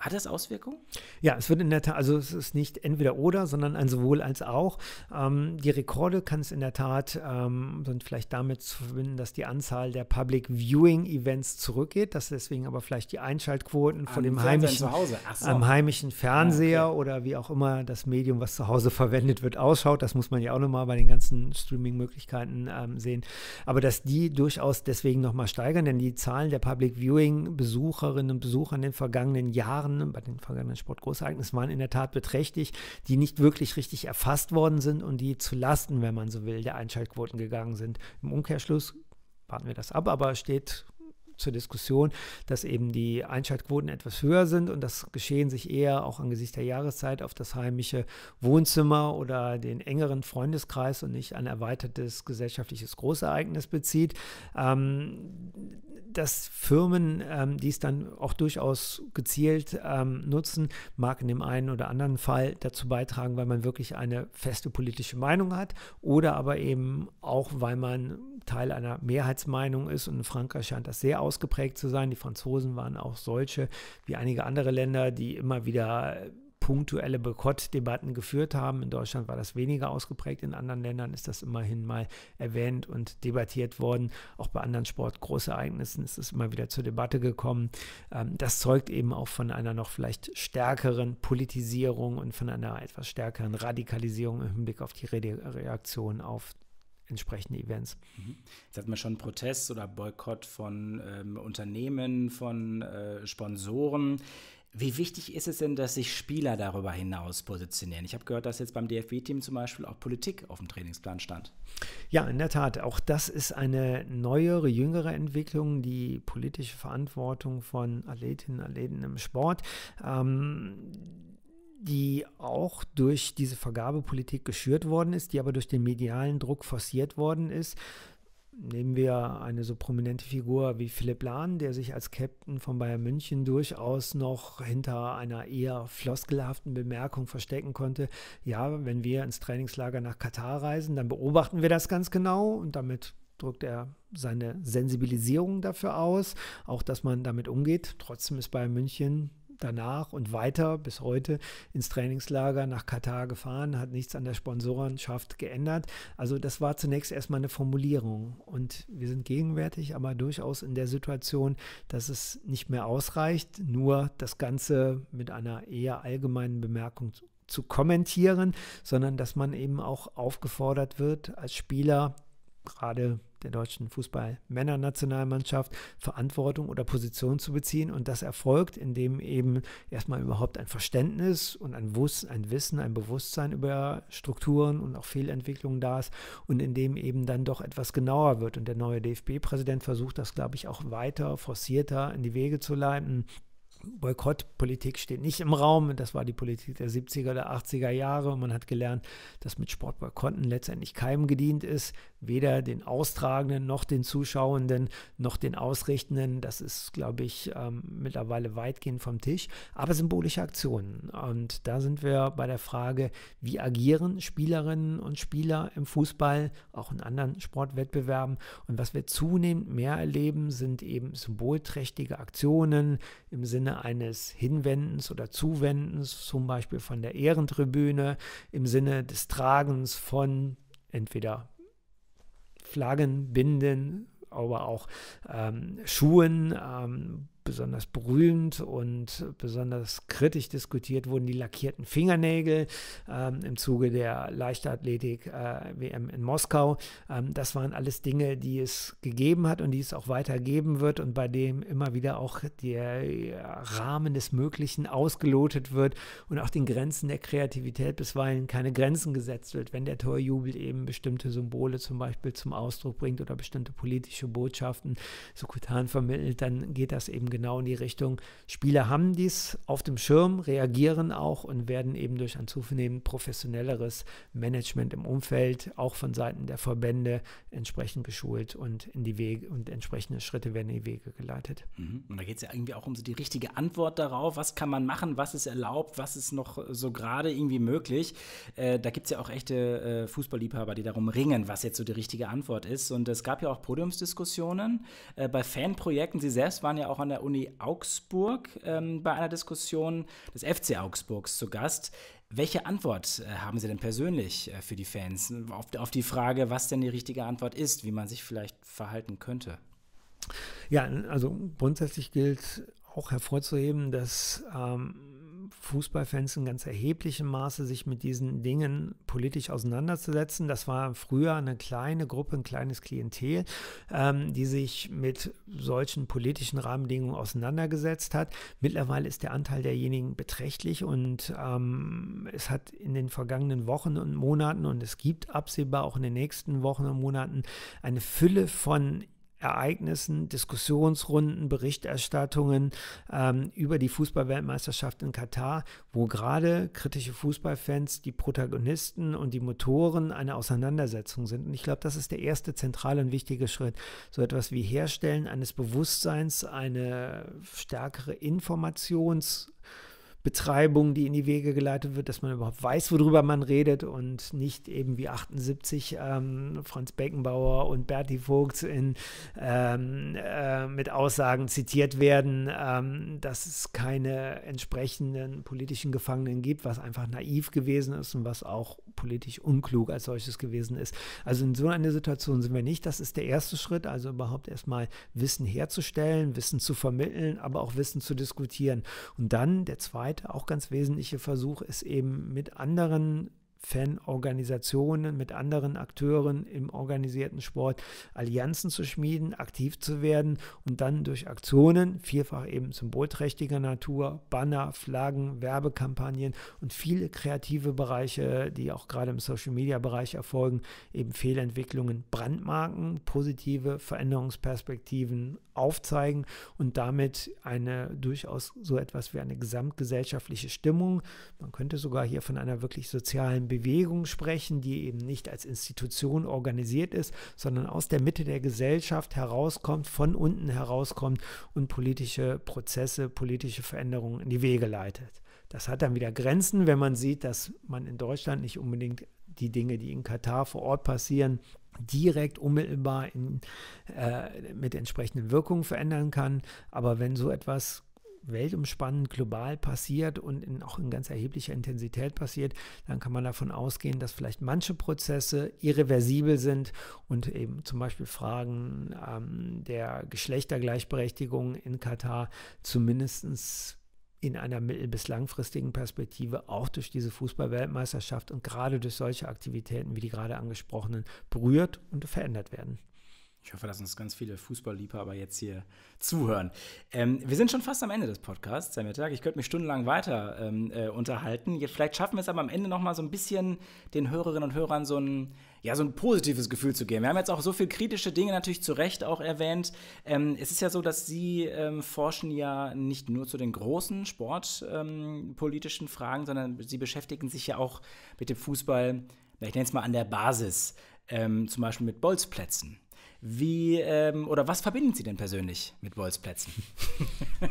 hat das Auswirkungen? Ja, es wird in der Tat, also es ist nicht entweder oder, sondern ein sowohl als auch. Ähm, die Rekorde kann es in der Tat ähm, sind vielleicht damit zu verbinden, dass die Anzahl der Public Viewing Events zurückgeht, dass deswegen aber vielleicht die Einschaltquoten von dem heimischen, so. am heimischen Fernseher ja, ah, okay. oder wie auch immer das Medium, was zu Hause (laughs) verwendet wird, ausschaut. Das muss man ja auch nochmal bei den ganzen Streaming-Möglichkeiten ähm, sehen. Aber dass die durchaus deswegen nochmal steigern, denn die Zahlen der Public Viewing Besucherinnen und Besucher in den vergangenen Jahren Jahren, ne, bei den vergangenen Sportgroßereignissen, waren in der Tat beträchtlich, die nicht wirklich richtig erfasst worden sind und die zu Lasten, wenn man so will, der Einschaltquoten gegangen sind. Im Umkehrschluss warten wir das ab, aber steht zur Diskussion, dass eben die Einschaltquoten etwas höher sind und das Geschehen sich eher auch angesichts der Jahreszeit auf das heimische Wohnzimmer oder den engeren Freundeskreis und nicht ein erweitertes gesellschaftliches Großereignis bezieht. Ähm, dass Firmen ähm, dies dann auch durchaus gezielt ähm, nutzen, mag in dem einen oder anderen Fall dazu beitragen, weil man wirklich eine feste politische Meinung hat oder aber eben auch, weil man Teil einer Mehrheitsmeinung ist und in Frankreich scheint das sehr ausgeprägt zu sein. Die Franzosen waren auch solche, wie einige andere Länder, die immer wieder punktuelle Boykottdebatten geführt haben. In Deutschland war das weniger ausgeprägt, in anderen Ländern ist das immerhin mal erwähnt und debattiert worden. Auch bei anderen Sportgroßereignissen ist es immer wieder zur Debatte gekommen. Ähm, das zeugt eben auch von einer noch vielleicht stärkeren Politisierung und von einer etwas stärkeren Radikalisierung im Hinblick auf die Reaktion auf entsprechende Events. Mhm. Jetzt hat man schon Protest oder Boykott von ähm, Unternehmen, von äh, Sponsoren. Wie wichtig ist es denn, dass sich Spieler darüber hinaus positionieren? Ich habe gehört, dass jetzt beim DFB-Team zum Beispiel auch Politik auf dem Trainingsplan stand. Ja, in der Tat. Auch das ist eine neuere, jüngere Entwicklung, die politische Verantwortung von Athletinnen und Athleten im Sport. Ähm, die auch durch diese Vergabepolitik geschürt worden ist, die aber durch den medialen Druck forciert worden ist. Nehmen wir eine so prominente Figur wie Philipp Lahn, der sich als Captain von Bayern München durchaus noch hinter einer eher floskelhaften Bemerkung verstecken konnte. Ja, wenn wir ins Trainingslager nach Katar reisen, dann beobachten wir das ganz genau und damit drückt er seine Sensibilisierung dafür aus, auch dass man damit umgeht. Trotzdem ist Bayern München danach und weiter bis heute ins Trainingslager nach Katar gefahren, hat nichts an der Sponsorenschaft geändert. Also das war zunächst erstmal eine Formulierung und wir sind gegenwärtig aber durchaus in der Situation, dass es nicht mehr ausreicht, nur das Ganze mit einer eher allgemeinen Bemerkung zu kommentieren, sondern dass man eben auch aufgefordert wird, als Spieler gerade der deutschen Fußball-Männernationalmannschaft Verantwortung oder Position zu beziehen. Und das erfolgt, indem eben erstmal überhaupt ein Verständnis und ein, Wus ein Wissen, ein Bewusstsein über Strukturen und auch Fehlentwicklungen da ist und indem eben dann doch etwas genauer wird. Und der neue DFB-Präsident versucht das, glaube ich, auch weiter, forcierter in die Wege zu leiten. Boykottpolitik steht nicht im Raum. Das war die Politik der 70er, der 80er Jahre. Und man hat gelernt, dass mit Sportboykotten letztendlich keinem gedient ist, weder den Austragenden noch den Zuschauenden noch den Ausrichtenden. Das ist, glaube ich, ähm, mittlerweile weitgehend vom Tisch. Aber symbolische Aktionen. Und da sind wir bei der Frage, wie agieren Spielerinnen und Spieler im Fußball, auch in anderen Sportwettbewerben. Und was wir zunehmend mehr erleben, sind eben symbolträchtige Aktionen im Sinne eines Hinwendens oder Zuwendens, zum Beispiel von der Ehrentribüne, im Sinne des Tragens von entweder Flaggen, Binden, aber auch ähm, Schuhen, ähm, besonders berühmt und besonders kritisch diskutiert wurden die lackierten Fingernägel ähm, im Zuge der Leichtathletik-WM äh, in Moskau. Ähm, das waren alles Dinge, die es gegeben hat und die es auch weitergeben wird und bei dem immer wieder auch der Rahmen des Möglichen ausgelotet wird und auch den Grenzen der Kreativität bisweilen keine Grenzen gesetzt wird, wenn der Torjubel eben bestimmte Symbole zum Beispiel zum Ausdruck bringt oder bestimmte politische Botschaften so vermittelt, dann geht das eben genau in die Richtung. Spieler haben dies auf dem Schirm, reagieren auch und werden eben durch ein zunehmend professionelleres Management im Umfeld, auch von Seiten der Verbände, entsprechend geschult und in die Wege und entsprechende Schritte werden in die Wege geleitet. Mhm. Und da geht es ja irgendwie auch um so die richtige Antwort darauf. Was kann man machen? Was ist erlaubt? Was ist noch so gerade irgendwie möglich? Äh, da gibt es ja auch echte äh, Fußballliebhaber, die darum ringen, was jetzt so die richtige Antwort ist. Und es gab ja auch Podiumsdiskussionen äh, bei Fanprojekten. Sie selbst waren ja auch an der Uni Augsburg ähm, bei einer Diskussion des FC Augsburgs zu Gast. Welche Antwort äh, haben Sie denn persönlich äh, für die Fans auf, auf die Frage, was denn die richtige Antwort ist, wie man sich vielleicht verhalten könnte? Ja, also grundsätzlich gilt auch hervorzuheben, dass ähm, Fußballfans in ganz erheblichem Maße sich mit diesen Dingen politisch auseinanderzusetzen. Das war früher eine kleine Gruppe, ein kleines Klientel, ähm, die sich mit solchen politischen Rahmenbedingungen auseinandergesetzt hat. Mittlerweile ist der Anteil derjenigen beträchtlich und ähm, es hat in den vergangenen Wochen und Monaten und es gibt absehbar auch in den nächsten Wochen und Monaten eine Fülle von Ereignissen, Diskussionsrunden, Berichterstattungen ähm, über die Fußballweltmeisterschaft in Katar, wo gerade kritische Fußballfans die Protagonisten und die Motoren einer Auseinandersetzung sind. Und ich glaube, das ist der erste zentrale und wichtige Schritt. So etwas wie Herstellen eines Bewusstseins, eine stärkere Informations- Betreibung, die in die Wege geleitet wird, dass man überhaupt weiß, worüber man redet und nicht eben wie 78 ähm, Franz Beckenbauer und Berti Vogts in, ähm, äh, mit Aussagen zitiert werden, ähm, dass es keine entsprechenden politischen Gefangenen gibt, was einfach naiv gewesen ist und was auch politisch unklug als solches gewesen ist. Also in so einer Situation sind wir nicht. Das ist der erste Schritt, also überhaupt erstmal Wissen herzustellen, Wissen zu vermitteln, aber auch Wissen zu diskutieren. Und dann der zweite zweite, auch ganz wesentliche Versuch ist eben mit anderen Fanorganisationen, mit anderen Akteuren im organisierten Sport Allianzen zu schmieden, aktiv zu werden und dann durch Aktionen, vielfach eben symbolträchtiger Natur, Banner, Flaggen, Werbekampagnen und viele kreative Bereiche, die auch gerade im Social-Media-Bereich erfolgen, eben Fehlentwicklungen, Brandmarken, positive Veränderungsperspektiven aufzeigen und damit eine durchaus so etwas wie eine gesamtgesellschaftliche Stimmung. Man könnte sogar hier von einer wirklich sozialen Bewegung sprechen, die eben nicht als Institution organisiert ist, sondern aus der Mitte der Gesellschaft herauskommt, von unten herauskommt und politische Prozesse, politische Veränderungen in die Wege leitet. Das hat dann wieder Grenzen, wenn man sieht, dass man in Deutschland nicht unbedingt die Dinge, die in Katar vor Ort passieren, direkt unmittelbar in, äh, mit entsprechenden Wirkungen verändern kann. Aber wenn so etwas weltumspannend global passiert und in, auch in ganz erheblicher Intensität passiert, dann kann man davon ausgehen, dass vielleicht manche Prozesse irreversibel sind und eben zum Beispiel Fragen ähm, der Geschlechtergleichberechtigung in Katar zumindest in einer mittel- bis langfristigen Perspektive auch durch diese Fußballweltmeisterschaft und gerade durch solche Aktivitäten wie die gerade angesprochenen berührt und verändert werden. Ich hoffe, dass uns ganz viele Fußballliebhaber jetzt hier zuhören. Ähm, wir sind schon fast am Ende des Podcasts, Herr Mittag. Ich könnte mich stundenlang weiter ähm, äh, unterhalten. vielleicht schaffen wir es aber am Ende noch mal so ein bisschen den Hörerinnen und Hörern so ein, ja, so ein positives Gefühl zu geben. Wir haben jetzt auch so viele kritische Dinge natürlich zu Recht auch erwähnt. Ähm, es ist ja so, dass Sie ähm, forschen ja nicht nur zu den großen sportpolitischen ähm, Fragen, sondern Sie beschäftigen sich ja auch mit dem Fußball, ich nenne es mal an der Basis, ähm, zum Beispiel mit Bolzplätzen wie ähm, oder was verbinden Sie denn persönlich mit Bolzplätzen? (laughs)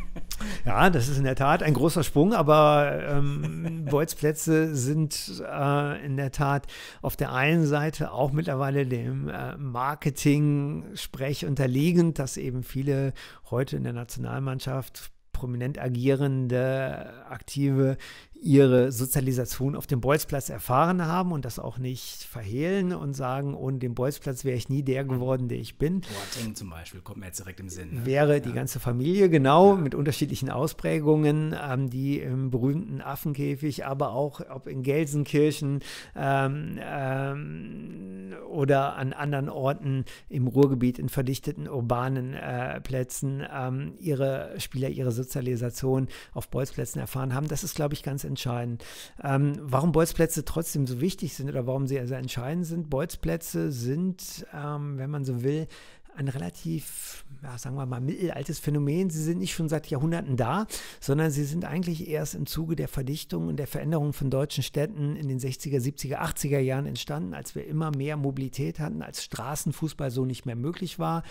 Ja, das ist in der Tat ein großer Sprung, aber ähm, (laughs) Bolzplätze sind äh, in der Tat auf der einen Seite auch mittlerweile dem äh, Marketing-Sprech unterliegend, dass eben viele heute in der Nationalmannschaft prominent agierende Aktive ihre Sozialisation auf dem Bolzplatz erfahren haben und das auch nicht verhehlen und sagen, ohne den Bolzplatz wäre ich nie der geworden, der ich bin. Boateng zum Beispiel kommt mir jetzt direkt im Sinn. Ne? Wäre ja. die ganze Familie, genau, ja. mit unterschiedlichen Ausprägungen, ähm, die im berühmten Affenkäfig, aber auch ob in Gelsenkirchen ähm, ähm, oder an anderen Orten im Ruhrgebiet in verdichteten urbanen äh, Plätzen ähm, ihre Spieler ihre Sozialisation auf Bolzplätzen erfahren haben. Das ist, glaube ich, ganz interessant entscheiden. Ähm, warum Bolzplätze trotzdem so wichtig sind oder warum sie also entscheidend sind. Bolzplätze sind, ähm, wenn man so will, ein relativ, ja, sagen wir mal, mittelaltes Phänomen. Sie sind nicht schon seit Jahrhunderten da, sondern sie sind eigentlich erst im Zuge der Verdichtung und der Veränderung von deutschen Städten in den 60er, 70er, 80er Jahren entstanden, als wir immer mehr Mobilität hatten, als Straßenfußball so nicht mehr möglich war.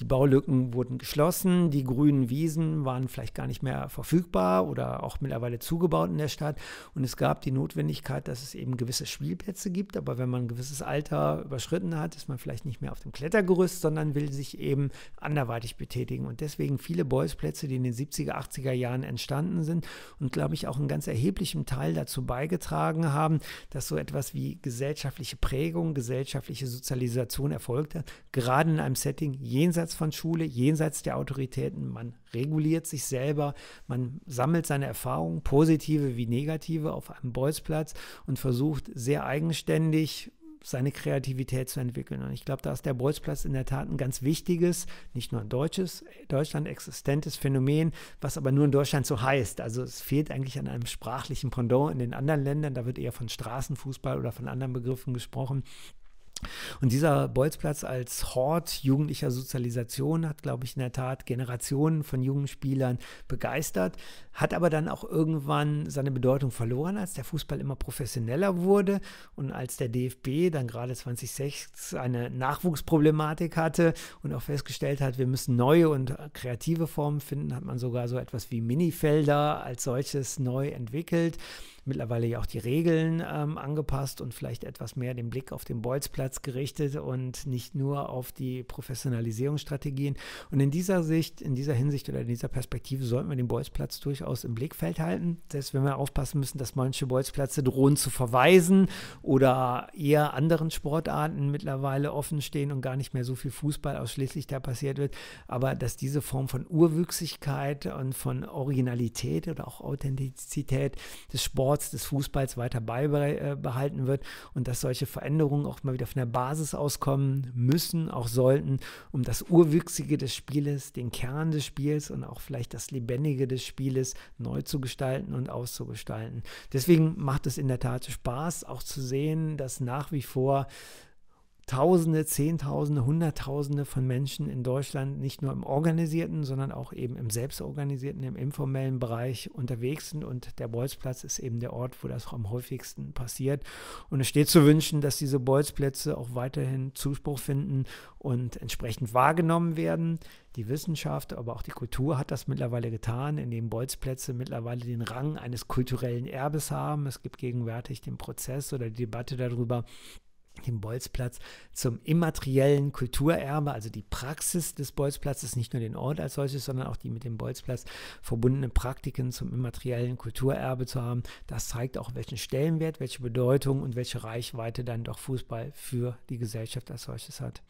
Die Baulücken wurden geschlossen, die grünen Wiesen waren vielleicht gar nicht mehr verfügbar oder auch mittlerweile zugebaut in der Stadt. Und es gab die Notwendigkeit, dass es eben gewisse Spielplätze gibt. Aber wenn man ein gewisses Alter überschritten hat, ist man vielleicht nicht mehr auf dem Klettergerüst, sondern will sich eben anderweitig betätigen. Und deswegen viele Boysplätze, die in den 70er, 80er Jahren entstanden sind und, glaube ich, auch einen ganz erheblichen Teil dazu beigetragen haben, dass so etwas wie gesellschaftliche Prägung, gesellschaftliche Sozialisation erfolgt hat, gerade in einem Setting jenseits jenseits von Schule, jenseits der Autoritäten. Man reguliert sich selber, man sammelt seine Erfahrungen, positive wie negative, auf einem Bolzplatz und versucht sehr eigenständig seine Kreativität zu entwickeln. Und ich glaube, da ist der Bolzplatz in der Tat ein ganz wichtiges, nicht nur ein deutsches, Deutschland existentes Phänomen, was aber nur in Deutschland so heißt. Also es fehlt eigentlich an einem sprachlichen Pendant in den anderen Ländern. Da wird eher von Straßenfußball oder von anderen Begriffen gesprochen. Und dieser Bolzplatz als Hort jugendlicher Sozialisation hat, glaube ich, in der Tat Generationen von jungen Spielern begeistert, hat aber dann auch irgendwann seine Bedeutung verloren, als der Fußball immer professioneller wurde und als der DFB dann gerade 2006 eine Nachwuchsproblematik hatte und auch festgestellt hat, wir müssen neue und kreative Formen finden, hat man sogar so etwas wie Minifelder als solches neu entwickelt mittlerweile ja auch die Regeln ähm, angepasst und vielleicht etwas mehr den Blick auf den Bolzplatz gerichtet und nicht nur auf die Professionalisierungsstrategien. Und in dieser Sicht, in dieser Hinsicht oder in dieser Perspektive sollten wir den Bolzplatz durchaus im Blickfeld halten, selbst wenn wir aufpassen müssen, dass manche Bolzplätze drohen zu verweisen oder eher anderen Sportarten mittlerweile offen stehen und gar nicht mehr so viel Fußball ausschließlich da passiert wird, aber dass diese Form von Urwüchsigkeit und von Originalität oder auch Authentizität des Sports Sports, des Fußballs weiter beibehalten äh, wird und dass solche Veränderungen auch mal wieder von der Basis auskommen müssen, auch sollten, um das Urwüchsige des Spieles, den Kern des Spiels und auch vielleicht das Lebendige des Spieles neu zu gestalten und auszugestalten. Deswegen macht es in der Tat Spaß, auch zu sehen, dass nach wie vor Tausende, Zehntausende, Hunderttausende von Menschen in Deutschland nicht nur im organisierten, sondern auch eben im selbstorganisierten, im informellen Bereich unterwegs sind. Und der Bolzplatz ist eben der Ort, wo das am häufigsten passiert. Und es steht zu wünschen, dass diese Bolzplätze auch weiterhin Zuspruch finden und entsprechend wahrgenommen werden. Die Wissenschaft, aber auch die Kultur hat das mittlerweile getan, indem Bolzplätze mittlerweile den Rang eines kulturellen Erbes haben. Es gibt gegenwärtig den Prozess oder die Debatte darüber, den Bolzplatz zum immateriellen Kulturerbe, also die Praxis des Bolzplatzes, nicht nur den Ort als solches, sondern auch die mit dem Bolzplatz verbundenen Praktiken zum immateriellen Kulturerbe zu haben. Das zeigt auch, welchen Stellenwert, welche Bedeutung und welche Reichweite dann doch Fußball für die Gesellschaft als solches hat.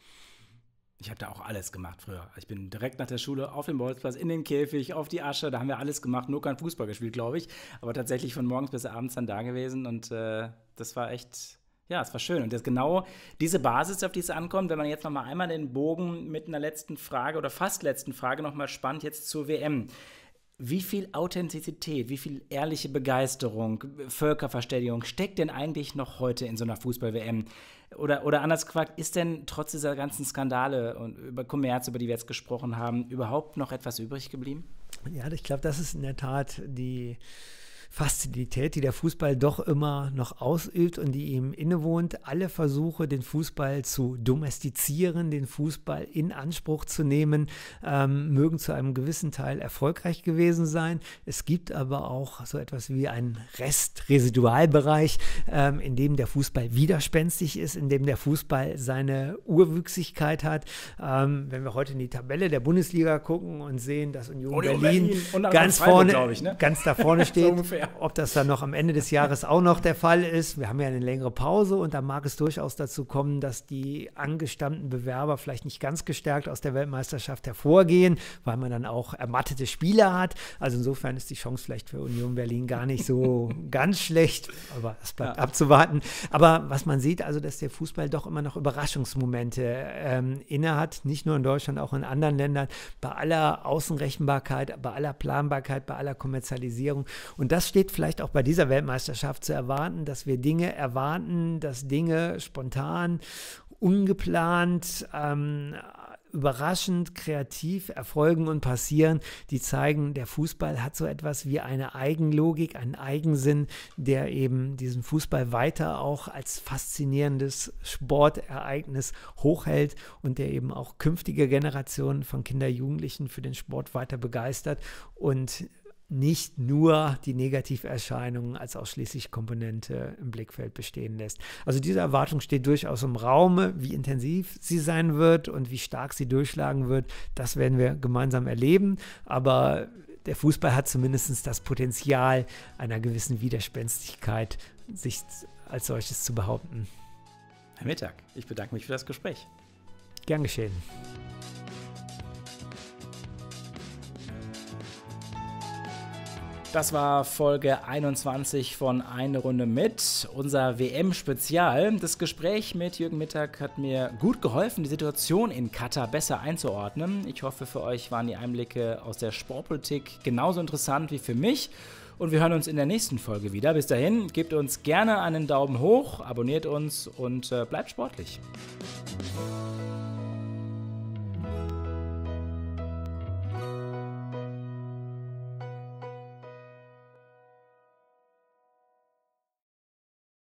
Ich habe da auch alles gemacht früher. Ich bin direkt nach der Schule auf den Bolzplatz, in den Käfig, auf die Asche. Da haben wir alles gemacht, nur kein Fußball gespielt, glaube ich. Aber tatsächlich von morgens bis abends dann da gewesen. Und äh, das war echt ja, es war schön. Und das genau diese Basis, auf die es ankommt, wenn man jetzt nochmal einmal den Bogen mit einer letzten Frage oder fast letzten Frage nochmal spannt, jetzt zur WM. Wie viel Authentizität, wie viel ehrliche Begeisterung, Völkerverständigung steckt denn eigentlich noch heute in so einer Fußball-WM? Oder, oder anders gefragt, ist denn trotz dieser ganzen Skandale und über Kommerz, über die wir jetzt gesprochen haben, überhaupt noch etwas übrig geblieben? Ja, ich glaube, das ist in der Tat die Faszinität, die der Fußball doch immer noch ausübt und die ihm innewohnt. Alle Versuche, den Fußball zu domestizieren, den Fußball in Anspruch zu nehmen, ähm, mögen zu einem gewissen Teil erfolgreich gewesen sein. Es gibt aber auch so etwas wie einen Restresidualbereich, ähm, in dem der Fußball widerspenstig ist, in dem der Fußball seine Urwüchsigkeit hat. Ähm, wenn wir heute in die Tabelle der Bundesliga gucken und sehen, dass Union, Union Berlin, Berlin ganz vorne, ich, ne? ganz da vorne (laughs) steht, so ob das dann noch am Ende des Jahres auch noch der Fall ist. Wir haben ja eine längere Pause und da mag es durchaus dazu kommen, dass die angestammten Bewerber vielleicht nicht ganz gestärkt aus der Weltmeisterschaft hervorgehen, weil man dann auch ermattete Spieler hat. Also insofern ist die Chance vielleicht für Union Berlin gar nicht so (laughs) ganz schlecht, aber es bleibt ja. abzuwarten. Aber was man sieht, also dass der Fußball doch immer noch Überraschungsmomente ähm, innehat, nicht nur in Deutschland, auch in anderen Ländern, bei aller Außenrechenbarkeit, bei aller Planbarkeit, bei aller Kommerzialisierung. Und das steht vielleicht auch bei dieser Weltmeisterschaft zu erwarten, dass wir Dinge erwarten, dass Dinge spontan, ungeplant, ähm, überraschend kreativ erfolgen und passieren, die zeigen, der Fußball hat so etwas wie eine Eigenlogik, einen Eigensinn, der eben diesen Fußball weiter auch als faszinierendes Sportereignis hochhält und der eben auch künftige Generationen von Kinder, Jugendlichen für den Sport weiter begeistert und nicht nur die Negativerscheinungen als ausschließlich Komponente im Blickfeld bestehen lässt. Also diese Erwartung steht durchaus im Raum, wie intensiv sie sein wird und wie stark sie durchschlagen wird, das werden wir gemeinsam erleben, aber der Fußball hat zumindest das Potenzial einer gewissen Widerspenstigkeit, sich als solches zu behaupten. Herr Mittag, ich bedanke mich für das Gespräch. Gern geschehen. Das war Folge 21 von Eine Runde mit, unser WM-Spezial. Das Gespräch mit Jürgen Mittag hat mir gut geholfen, die Situation in Katar besser einzuordnen. Ich hoffe, für euch waren die Einblicke aus der Sportpolitik genauso interessant wie für mich. Und wir hören uns in der nächsten Folge wieder. Bis dahin, gebt uns gerne einen Daumen hoch, abonniert uns und äh, bleibt sportlich.